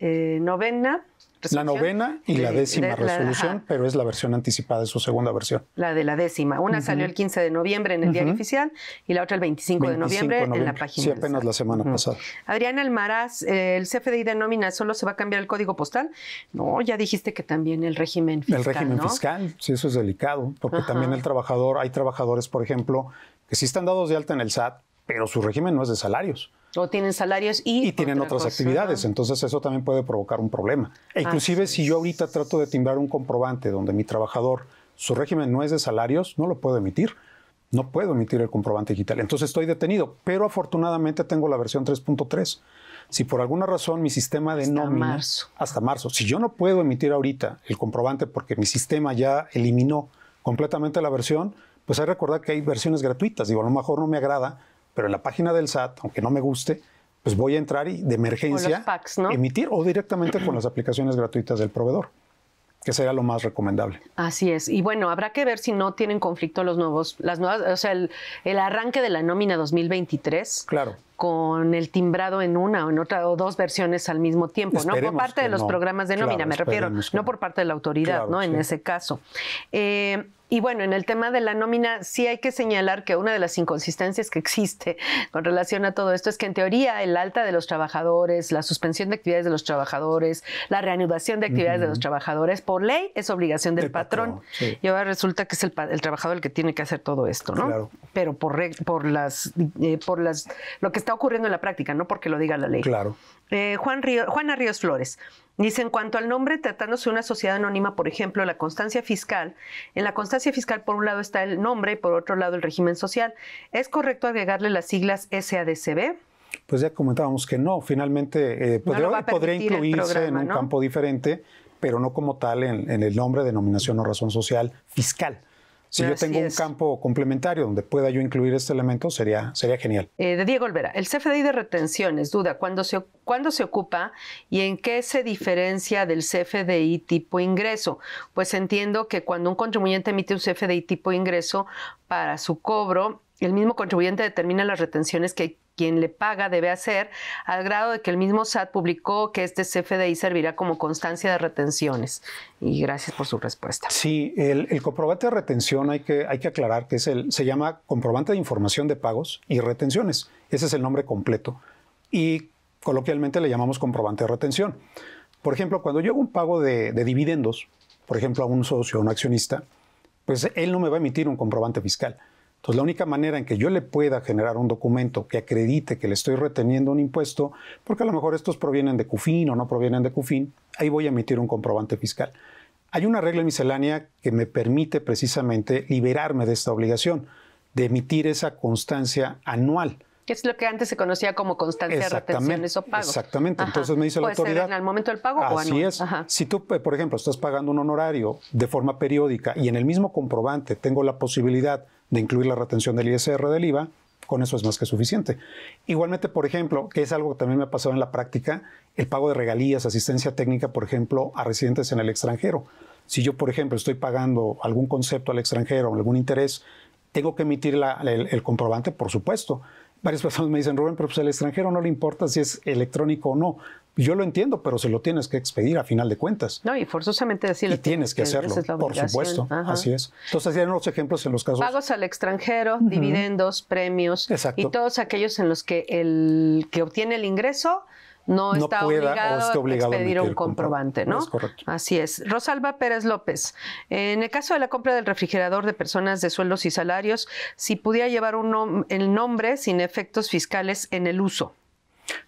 eh, novena la novena y la décima resolución, pero es la versión anticipada, de su segunda versión. La de la décima. Una salió el 15 de noviembre en el diario oficial y la otra el 25, de, noviembre, en la página. Sí, apenas la semana pasada. Adrián Almaraz, eh, el CFDI de nómina, ¿solo se va a cambiar el código postal? No, ya dijiste que también el régimen fiscal. El régimen fiscal, sí, eso es delicado, porque también el trabajador, hay trabajadores, por ejemplo, que sí están dados de alta en el SAT, pero su régimen no es de salarios. O tienen salarios y... Y tienen otras actividades, entonces eso también puede provocar un problema. E inclusive si yo ahorita trato de timbrar un comprobante donde mi trabajador, su régimen no es de salarios, no lo puedo emitir. No puedo emitir el comprobante digital. Entonces estoy detenido, pero afortunadamente tengo la versión 3.3. Si por alguna razón mi sistema de hasta nómina... Marzo. Hasta marzo. Si yo no puedo emitir ahorita el comprobante porque mi sistema ya eliminó completamente la versión, pues hay que recordar que hay versiones gratuitas. Digo, a lo mejor no me agrada, pero en la página del SAT, aunque no me guste, pues voy a entrar y de emergencia ¿no? emitir o directamente con las aplicaciones gratuitas del proveedor que será lo más recomendable. Así es. Y bueno, habrá que ver si no tienen conflicto los nuevos, las nuevas, o sea, el, el arranque de la nómina 2023. Claro con el timbrado en una o en otra o dos versiones al mismo tiempo, ¿no? Por parte de los programas de nómina, me refiero, no por parte de la autoridad, ¿no? En ese caso. Eh, y bueno, en el tema de la nómina sí hay que señalar que una de las inconsistencias que existe con relación a todo esto es que en teoría el alta de los trabajadores, la suspensión de actividades de los trabajadores, la reanudación de actividades de los trabajadores por ley es obligación del patrón. Y ahora resulta que es el, trabajador el que tiene que hacer todo esto, ¿no? Claro. Pero por, por las eh, por las lo que está ocurriendo en la práctica, no porque lo diga la ley. Claro. Eh, Juan Juana Ríos Flores dice, en cuanto al nombre, tratándose de una sociedad anónima, por ejemplo, la constancia fiscal, en la constancia fiscal por un lado está el nombre y por otro lado el régimen social. ¿Es correcto agregarle las siglas SADCB? Pues ya comentábamos que no, finalmente eh, podría, incluirse en un campo diferente, pero no como tal en, en el nombre, denominación o razón social fiscal. Si yo tengo un campo complementario donde pueda yo incluir este elemento, sería, sería genial. Eh, de Diego Olvera, el CFDI de retenciones, duda, ¿cuándo se, se ocupa y en qué se diferencia del CFDI tipo ingreso? Pues entiendo que cuando un contribuyente emite un CFDI tipo ingreso para su cobro, el mismo contribuyente determina las retenciones que hay quien le paga debe hacer, al grado de que el mismo SAT publicó que este CFDI servirá como constancia de retenciones. Y gracias por su respuesta. Sí, el, comprobante de retención hay que, hay que aclarar que es el, se llama comprobante de información de pagos y retenciones. Ese es el nombre completo. Y coloquialmente le llamamos comprobante de retención. Por ejemplo, cuando yo hago un pago de, de dividendos, por ejemplo, a un socio, a un accionista, pues él no me va a emitir un comprobante fiscal entonces, la única manera en que yo le pueda generar un documento que acredite que le estoy reteniendo un impuesto, porque a lo mejor estos provienen de CUFIN o no provienen de CUFIN, ahí voy a emitir un comprobante fiscal. Hay una regla miscelánea que me permite precisamente liberarme de esta obligación, de emitir esa constancia anual. Que es lo que antes se conocía como constancia de retenciones o pagos. Exactamente. Entonces me dice la autoridad. en el momento del pago o anual. es. Si tú, por ejemplo, estás pagando un honorario de forma periódica y en el mismo comprobante tengo la posibilidad de incluir la retención del ISR del IVA, con eso es más que suficiente. Igualmente, por ejemplo, que es algo que también me ha pasado en la práctica, el pago de regalías, asistencia técnica, por ejemplo, a residentes en el extranjero. Si yo, por ejemplo, estoy pagando algún concepto al extranjero, algún interés, tengo que emitir el, comprobante, por supuesto. Varias personas me dicen, Rubén, pero pues al extranjero no le importa si es electrónico o no. Yo lo entiendo, pero se lo tienes que expedir a final de cuentas. No, y forzosamente decirle. Y tienes que, hacerlo, por supuesto. Así es. Entonces, tienen los ejemplos en los casos. Pagos al extranjero, dividendos, premios. Y todos aquellos en los que el que obtiene el ingreso no, está obligado, a expedir un comprobante, ¿no? Así es. Rosalba Pérez López, en el caso de la compra del refrigerador de personas de sueldos y salarios, si pudiera llevar el nombre sin efectos fiscales en el uso.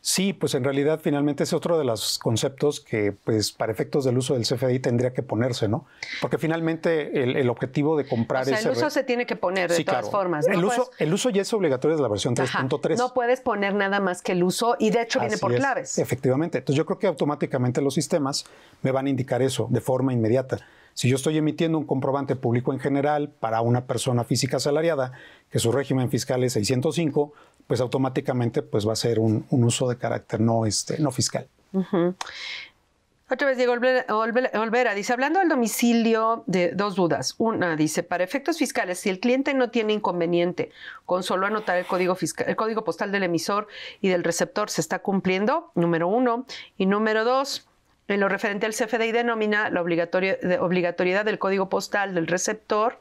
Sí, pues en realidad finalmente es otro de los conceptos que, pues, para efectos del uso del CFDI tendría que ponerse, ¿no? Porque finalmente el, objetivo de comprar o ese el uso se tiene que poner de todas formas. ¿no? El, uso, el, uso, ya es obligatorio de la versión 3.3. No puedes poner nada más que el uso y de hecho viene por claves. Efectivamente. Entonces yo creo que automáticamente los sistemas me van a indicar eso de forma inmediata. Si yo estoy emitiendo un comprobante público en general para una persona física asalariada, que su régimen fiscal es 605, pues automáticamente pues va a ser un, uso de carácter no, este, no fiscal. Otra vez Diego Olvera dice, hablando del domicilio, de dos dudas. Una dice, para efectos fiscales, si el cliente no tiene inconveniente con solo anotar el código, fiscal, el código postal del emisor y del receptor, ¿se está cumpliendo? Número uno. Y número dos, en lo referente al CFDI denomina la obligatoriedad del código postal del receptor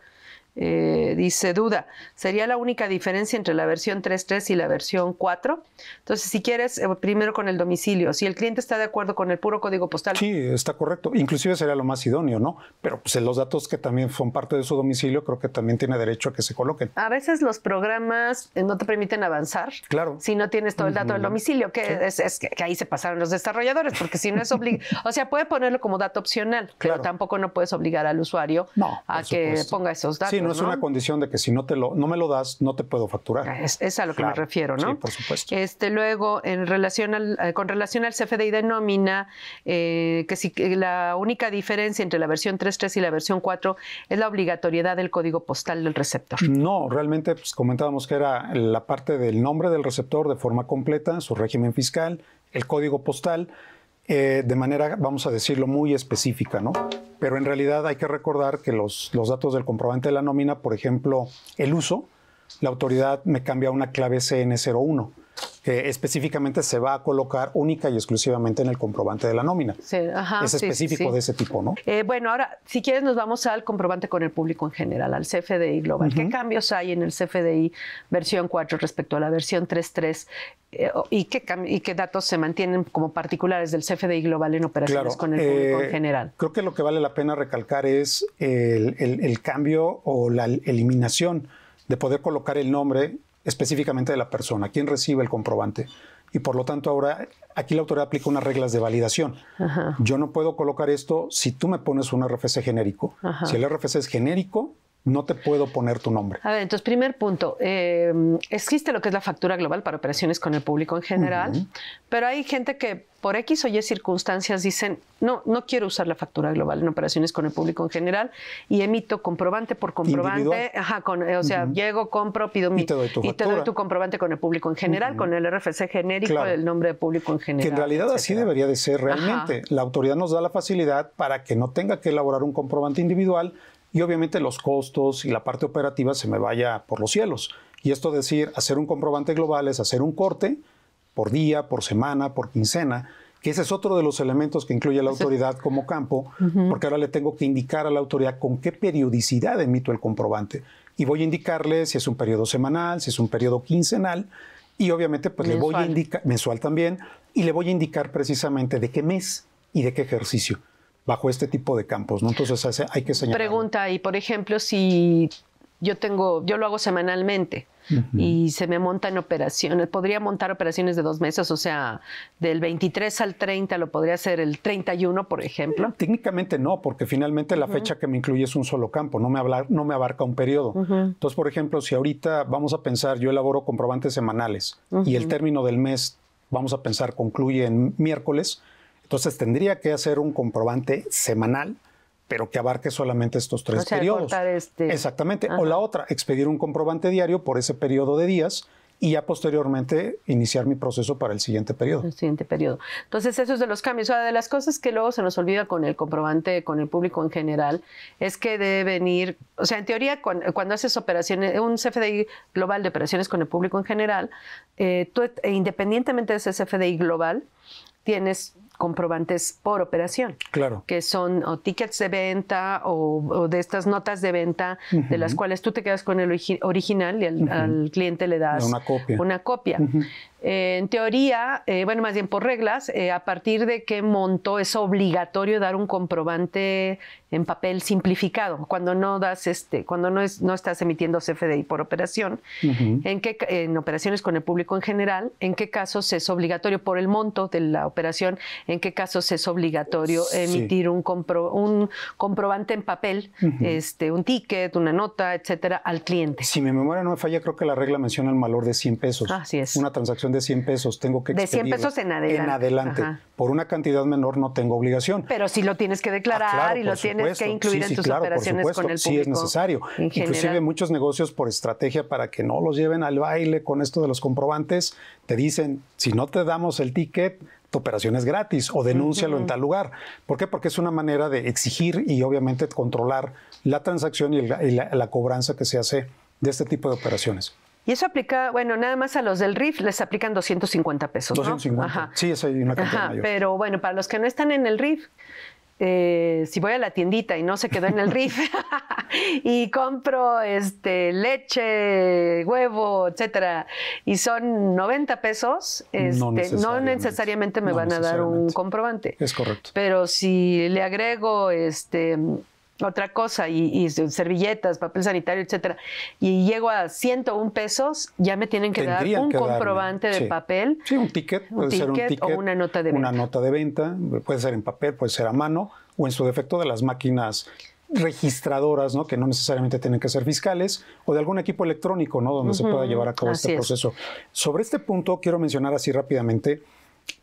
eh, dice duda, sería la única diferencia entre la versión 3.3 y la versión 4. Entonces, si quieres, eh, primero con el domicilio, si el cliente está de acuerdo con el puro código postal. Sí, está correcto. Inclusive sería lo más idóneo, ¿no? Pero pues, los datos que también son parte de su domicilio, creo que también tiene derecho a que se coloquen. A veces los programas eh, no te permiten avanzar. Claro. Si no tienes todo el dato del domicilio, que es, que, ahí se pasaron los desarrolladores, porque si no es obligado, o sea, puede ponerlo como dato opcional, pero tampoco no puedes obligar al usuario a que ponga esos datos no es una condición de que si no te lo, no me lo das, no te puedo facturar. Es, a lo que me refiero, ¿no? Sí, por supuesto. Este, luego, en relación eh, con relación al CFDI de nómina, eh, que si la única diferencia entre la versión 3.3 y la versión 4 es la obligatoriedad del código postal del receptor. No, realmente pues, comentábamos que era la parte del nombre del receptor de forma completa, su régimen fiscal, el código postal eh, de manera, vamos a decirlo, muy específica, ¿no? Pero en realidad hay que recordar que los, los datos del comprobante de la nómina, por ejemplo, el uso, la autoridad me cambia una clave CN01 específicamente se va a colocar única y exclusivamente en el comprobante de la nómina. es específico de ese tipo, ¿no? Eh, bueno, ahora, si quieres, nos vamos al comprobante con el público en general, al CFDI global. ¿Qué cambios hay en el CFDI versión 4 respecto a la versión 3.3? Eh, y, qué ¿Y qué datos se mantienen como particulares del CFDI global en operaciones con el público en eh, general? Creo que lo que vale la pena recalcar es el cambio o la eliminación de poder colocar el nombre específicamente de la persona, quién recibe el comprobante. Y por lo tanto ahora aquí la autoridad aplica unas reglas de validación. Yo no puedo colocar esto si tú me pones un RFC genérico. Si el RFC es genérico, no te puedo poner tu nombre. A ver, entonces, primer punto. Em, existe lo que es la factura global para operaciones con el público en general, pero hay gente que por X o Y circunstancias dicen, no, no quiero usar la factura global en operaciones con el público en general y emito comprobante por comprobante. Ajá, con, eh, o sea, llego, compro, pido mi... Y te doy tu, y te doy tu comprobante con el público en general, con el RFC genérico, del el nombre de público en general. Que en realidad así debería de ser realmente. La autoridad nos da la facilidad para que no tenga que elaborar un comprobante individual, y obviamente los costos y la parte operativa se me vaya por los cielos. Y esto decir, hacer un comprobante global es hacer un corte por día, por semana, por quincena, que ese es otro de los elementos que incluye la autoridad como campo, porque ahora le tengo que indicar a la autoridad con qué periodicidad emito el comprobante. Y voy a indicarle si es un periodo semanal, si es un periodo quincenal, y obviamente pues le voy a indicar, mensual también, y le voy a indicar precisamente de qué mes y de qué ejercicio bajo este tipo de campos, ¿no? Entonces hay que señalar. Pregunta, y por ejemplo, si yo tengo, yo lo hago semanalmente y se me montan operaciones, podría montar operaciones de dos meses, o sea, del 23 al 30 lo podría hacer el 31, por ejemplo. Técnicamente no, porque finalmente la fecha que me incluye es un solo campo, no me, no me abarca un periodo. Entonces, por ejemplo, si ahorita vamos a pensar, yo elaboro comprobantes semanales y el término del mes, vamos a pensar, concluye en miércoles, entonces tendría que hacer un comprobante semanal, pero que abarque solamente estos tres periodos. Este. Exactamente. O la otra, expedir un comprobante diario por ese periodo de días y ya posteriormente iniciar mi proceso para el siguiente periodo. El siguiente periodo. Entonces, eso es de los cambios. o de las cosas que luego se nos olvida con el comprobante, con el público en general, es que debe venir, o sea, en teoría, cuando, haces operaciones, un CFDI global de operaciones con el público en general, eh, tú, e independientemente de ese CFDI global, tienes comprobantes por operación. Claro. Que son o tickets de venta o, de estas notas de venta de las cuales tú te quedas con el original y al, cliente le das una copia. Una copia. Eh, en teoría, eh, bueno, más bien por reglas, eh, a partir de qué monto es obligatorio dar un comprobante en papel simplificado, cuando no das este, cuando no, es, no estás emitiendo CFDI por operación, en, qué, en operaciones con el público en general, en qué casos es obligatorio por el monto de la operación, en qué casos es obligatorio emitir un, compro, un comprobante en papel, este, un ticket, una nota, etcétera, al cliente. Si mi memoria no me falla, creo que la regla menciona el valor de 100 pesos. Así es. Una transacción de 100 pesos, tengo que De 100 pesos en adelante. Por una cantidad menor no tengo obligación. Pero si lo tienes que declarar ah, y lo tienes que incluir en tus operaciones con el público. Sí es necesario. Inclusive muchos negocios por estrategia para que no los lleven al baile con esto de los comprobantes, te dicen, si no te damos el ticket, tu operación es gratis o denúncialo en tal lugar. ¿Por qué? Porque es una manera de exigir y obviamente controlar la transacción y, la, cobranza que se hace de este tipo de operaciones. Y eso aplica, bueno, nada más a los del RIF les aplican 250 pesos. 250. Ajá. Sí, es una cantidad Pero bueno, para los que no están en el RIF, eh, si voy a la tiendita y no se quedó en el RIF y compro este, leche, huevo, etcétera, y son 90 pesos, no, este, necesariamente. me van a dar un comprobante. Es correcto. Pero si le agrego este otra cosa y, servilletas, papel sanitario, etcétera, y llego a 101 pesos, ya me tienen que dar un comprobante de papel. Sí, un ticket, puede ser un ticket o una nota de venta. Una nota de venta, puede ser en papel, puede ser a mano o en su defecto de las máquinas registradoras, ¿no? que no necesariamente tienen que ser fiscales, o de algún equipo electrónico, ¿no? donde se pueda llevar a cabo este proceso. Sobre este punto, quiero mencionar así rápidamente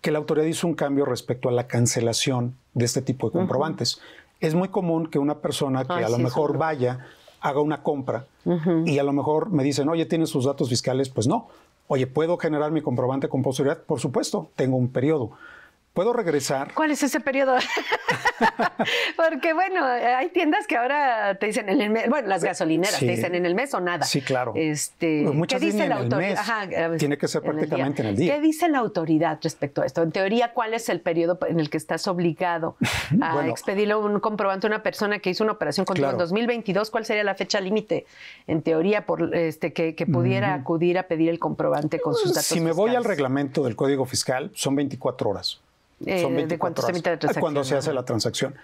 que la autoridad hizo un cambio respecto a la cancelación de este tipo de comprobantes es muy común que una persona que a lo mejor vaya, haga una compra y a lo mejor me dicen, oye, ¿tienes sus datos fiscales? Pues no. Oye, ¿puedo generar mi comprobante con posterioridad? Por supuesto, tengo un periodo. ¿Puedo regresar? ¿Cuál es ese periodo? Porque bueno, hay tiendas que ahora te dicen en el mes, bueno, las gasolineras te dicen en el mes o nada. Sí, claro. Este, pues muchas ¿Qué dice la autoridad? tiene que ser prácticamente en el, día. ¿Qué dice la autoridad respecto a esto? En teoría, ¿cuál es el periodo en el que estás obligado a expedir un comprobante a una persona que hizo una operación contigo claro. en 2022? ¿Cuál sería la fecha límite en teoría por este que, pudiera acudir a pedir el comprobante con sus datos? Si me voy al reglamento del Código Fiscal, son 24 horas. Eh, de cuánto se emite la ah, Cuando se hace la transacción.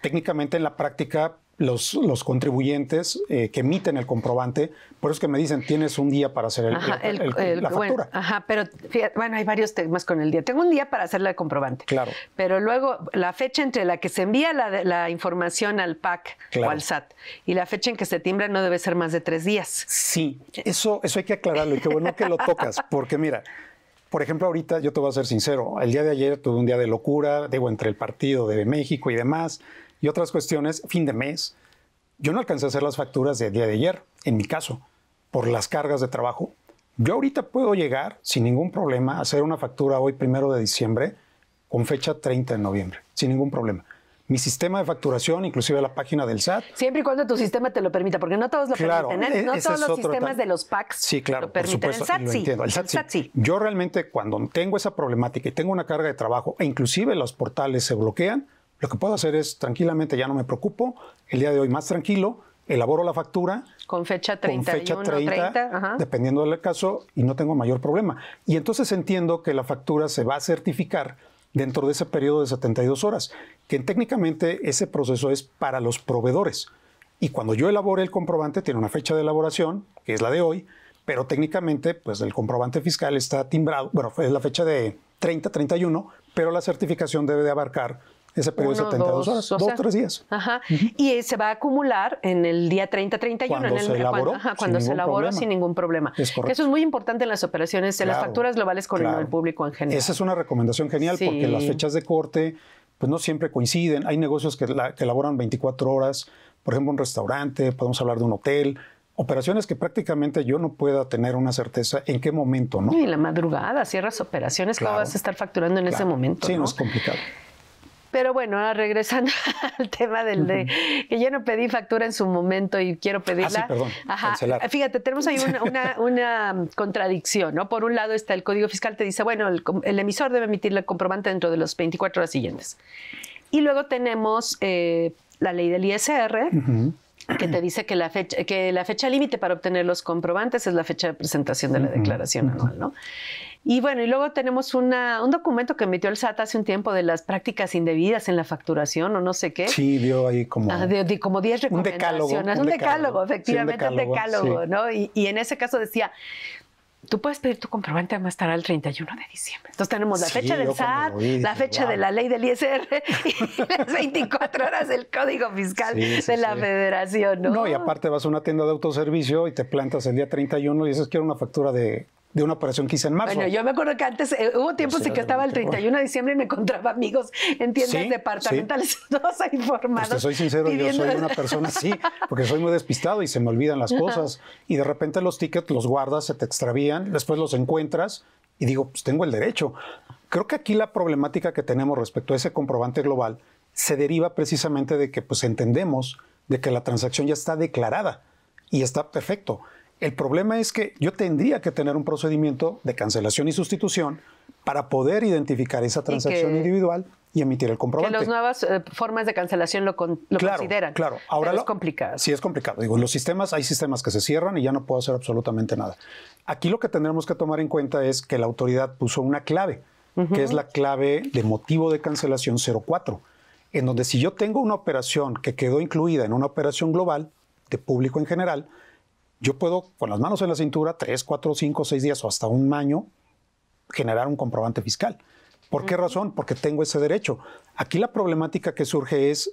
Técnicamente en la práctica los, los, contribuyentes eh, que emiten el comprobante, por eso es que me dicen, tienes un día para hacer el, la factura. ajá, pero bueno, hay varios temas con el día. Tengo un día para hacer la comprobante. Claro. Pero luego la fecha entre la que se envía la, información al PAC o al SAT y la fecha en que se timbra no debe ser más de tres días. Sí, eso, eso hay que aclararlo y qué bueno que lo tocas, porque mira, por ejemplo, ahorita yo te voy a ser sincero, el día de ayer tuve un día de locura, digo, entre el partido de México y demás, y otras cuestiones, fin de mes, yo no alcancé a hacer las facturas del día de ayer, en mi caso, por las cargas de trabajo. Yo ahorita puedo llegar sin ningún problema a hacer una factura hoy primero de diciembre con fecha 30 de noviembre, sin ningún problema mi sistema de facturación, inclusive la página del SAT. Siempre y cuando tu sistema te lo permita, porque no todos lo permiten. ¿eh? E-, no todos los sistemas de los PACs sí, claro, lo permiten. el SAT, sí. Yo realmente cuando tengo esa problemática y tengo una carga de trabajo, e inclusive los portales se bloquean, lo que puedo hacer es tranquilamente, ya no me preocupo, el día de hoy más tranquilo, elaboro la factura. Con fecha 30. dependiendo del caso, y no tengo mayor problema. Y entonces entiendo que la factura se va a certificar dentro de ese periodo de 72 horas que técnicamente ese proceso es para los proveedores. Y cuando yo elabore el comprobante, tiene una fecha de elaboración, que es la de hoy, pero técnicamente, pues el comprobante fiscal está timbrado, bueno, es la fecha de 30-31, pero la certificación debe de abarcar ese periodo de 72 horas, dos, o tres días. Ajá. Y eh, se va a acumular en el día 30-31. Cuando en el, se elaboró. cuando se sin ningún problema. Es Eso es muy importante en las operaciones, en las facturas globales con el público en general. Esa es una recomendación genial porque las fechas de corte, pues no siempre coinciden. Hay negocios que, elaboran 24 horas, por ejemplo, un restaurante, podemos hablar de un hotel, operaciones que prácticamente yo no pueda tener una certeza en qué momento, ¿no? Y la madrugada, cierras operaciones, claro, vas a estar facturando en ese momento? Sí, no es complicado. Pero bueno, ahora regresando al tema del de que yo no pedí factura en su momento y quiero pedirla. Ah, sí, perdón, Ajá. Fíjate, tenemos ahí una, contradicción, ¿no? Por un lado está el Código Fiscal, te dice, bueno, el, emisor debe emitir la comprobante dentro de los 24 horas siguientes. Y luego tenemos eh, la ley del ISR. que te dice que la fecha que la fecha límite para obtener los comprobantes es la fecha de presentación de la declaración anual, ¿no? Y bueno, y luego tenemos una, un documento que emitió el SAT hace un tiempo de las prácticas indebidas en la facturación o no sé qué. Sí, vio ahí como... Ah, un decálogo. Un, decálogo, efectivamente, un decálogo, ¿no? Y, y en ese caso decía, tú puedes pedir tu comprobante además estará el 31 de diciembre. Entonces tenemos la fecha del SAT, la fecha de la ley del ISR y las 24 horas del Código Fiscal de la Federación. ¿no? no, y aparte vas a una tienda de autoservicio y te plantas el día 31 y dices quiero una factura de de una operación que hice en marzo. Bueno, yo me acuerdo que antes eh, hubo tiempos en que estaba el 31 de diciembre y me encontraba amigos en tiendas departamentales, no todos informados. Pues soy sincero, yo soy una persona así, porque soy muy despistado y se me olvidan las cosas. Y de repente los tickets los guardas, se te extravían, después los encuentras y digo, pues tengo el derecho. Creo que aquí la problemática que tenemos respecto a ese comprobante global se deriva precisamente de que pues entendemos de que la transacción ya está declarada y está perfecto. El problema es que yo tendría que tener un procedimiento de cancelación y sustitución para poder identificar esa transacción individual y emitir el comprobante. Que las nuevas eh, formas de cancelación lo, consideran. Claro, ahora lo, es complicado. Sí, es complicado. Digo, los sistemas, hay sistemas que se cierran y ya no puedo hacer absolutamente nada. Aquí lo que tendremos que tomar en cuenta es que la autoridad puso una clave, que es la clave de motivo de cancelación 04, en donde si yo tengo una operación que quedó incluida en una operación global de público en general, yo puedo con las manos en la cintura, tres, cuatro, cinco, seis días o hasta un año, generar un comprobante fiscal. ¿Por qué razón? Porque tengo ese derecho. Aquí la problemática que surge es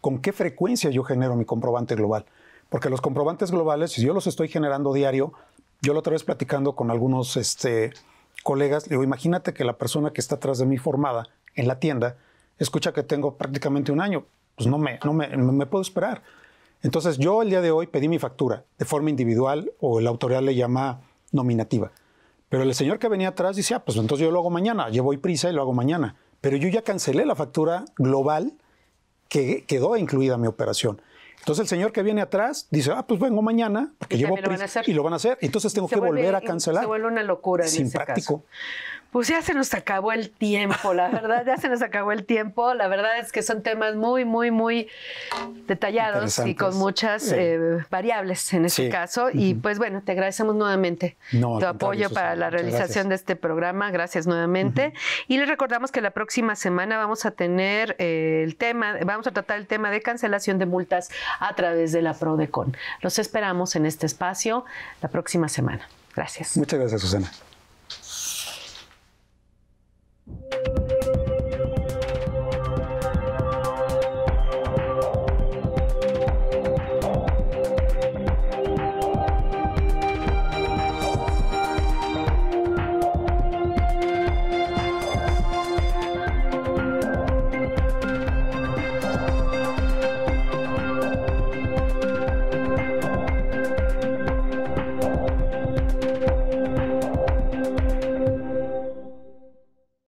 con qué frecuencia yo genero mi comprobante global. Porque los comprobantes globales, si yo los estoy generando diario, yo la otra vez platicando con algunos este, colegas, digo, imagínate que la persona que está atrás de mí formada en la tienda, escucha que tengo prácticamente un año, pues no me, no me puedo esperar. Entonces yo el día de hoy pedí mi factura de forma individual o la autoridad le llama nominativa. Pero el señor que venía atrás dice, ah, pues entonces yo lo hago mañana, llevo voy prisa y lo hago mañana. Pero yo ya cancelé la factura global que quedó incluida mi operación. Entonces el señor que viene atrás dice, ah, pues vengo mañana, porque y llevo prisa lo y lo van a hacer. Entonces tengo que volver a cancelar. Se vuelve una locura. En Sin Caso. Pues ya se nos acabó el tiempo, la verdad, ya se nos acabó el tiempo. La verdad es que son temas muy, muy, muy detallados y con muchas eh, variables en este caso. Y pues bueno, te agradecemos nuevamente tu apoyo para la realización de este programa. Gracias nuevamente. Y les recordamos que la próxima semana vamos a tener eh, el tema, vamos a tratar el tema de cancelación de multas a través de la PRODECON. Los esperamos en este espacio la próxima semana. Gracias. Muchas gracias, Susana. Thank you.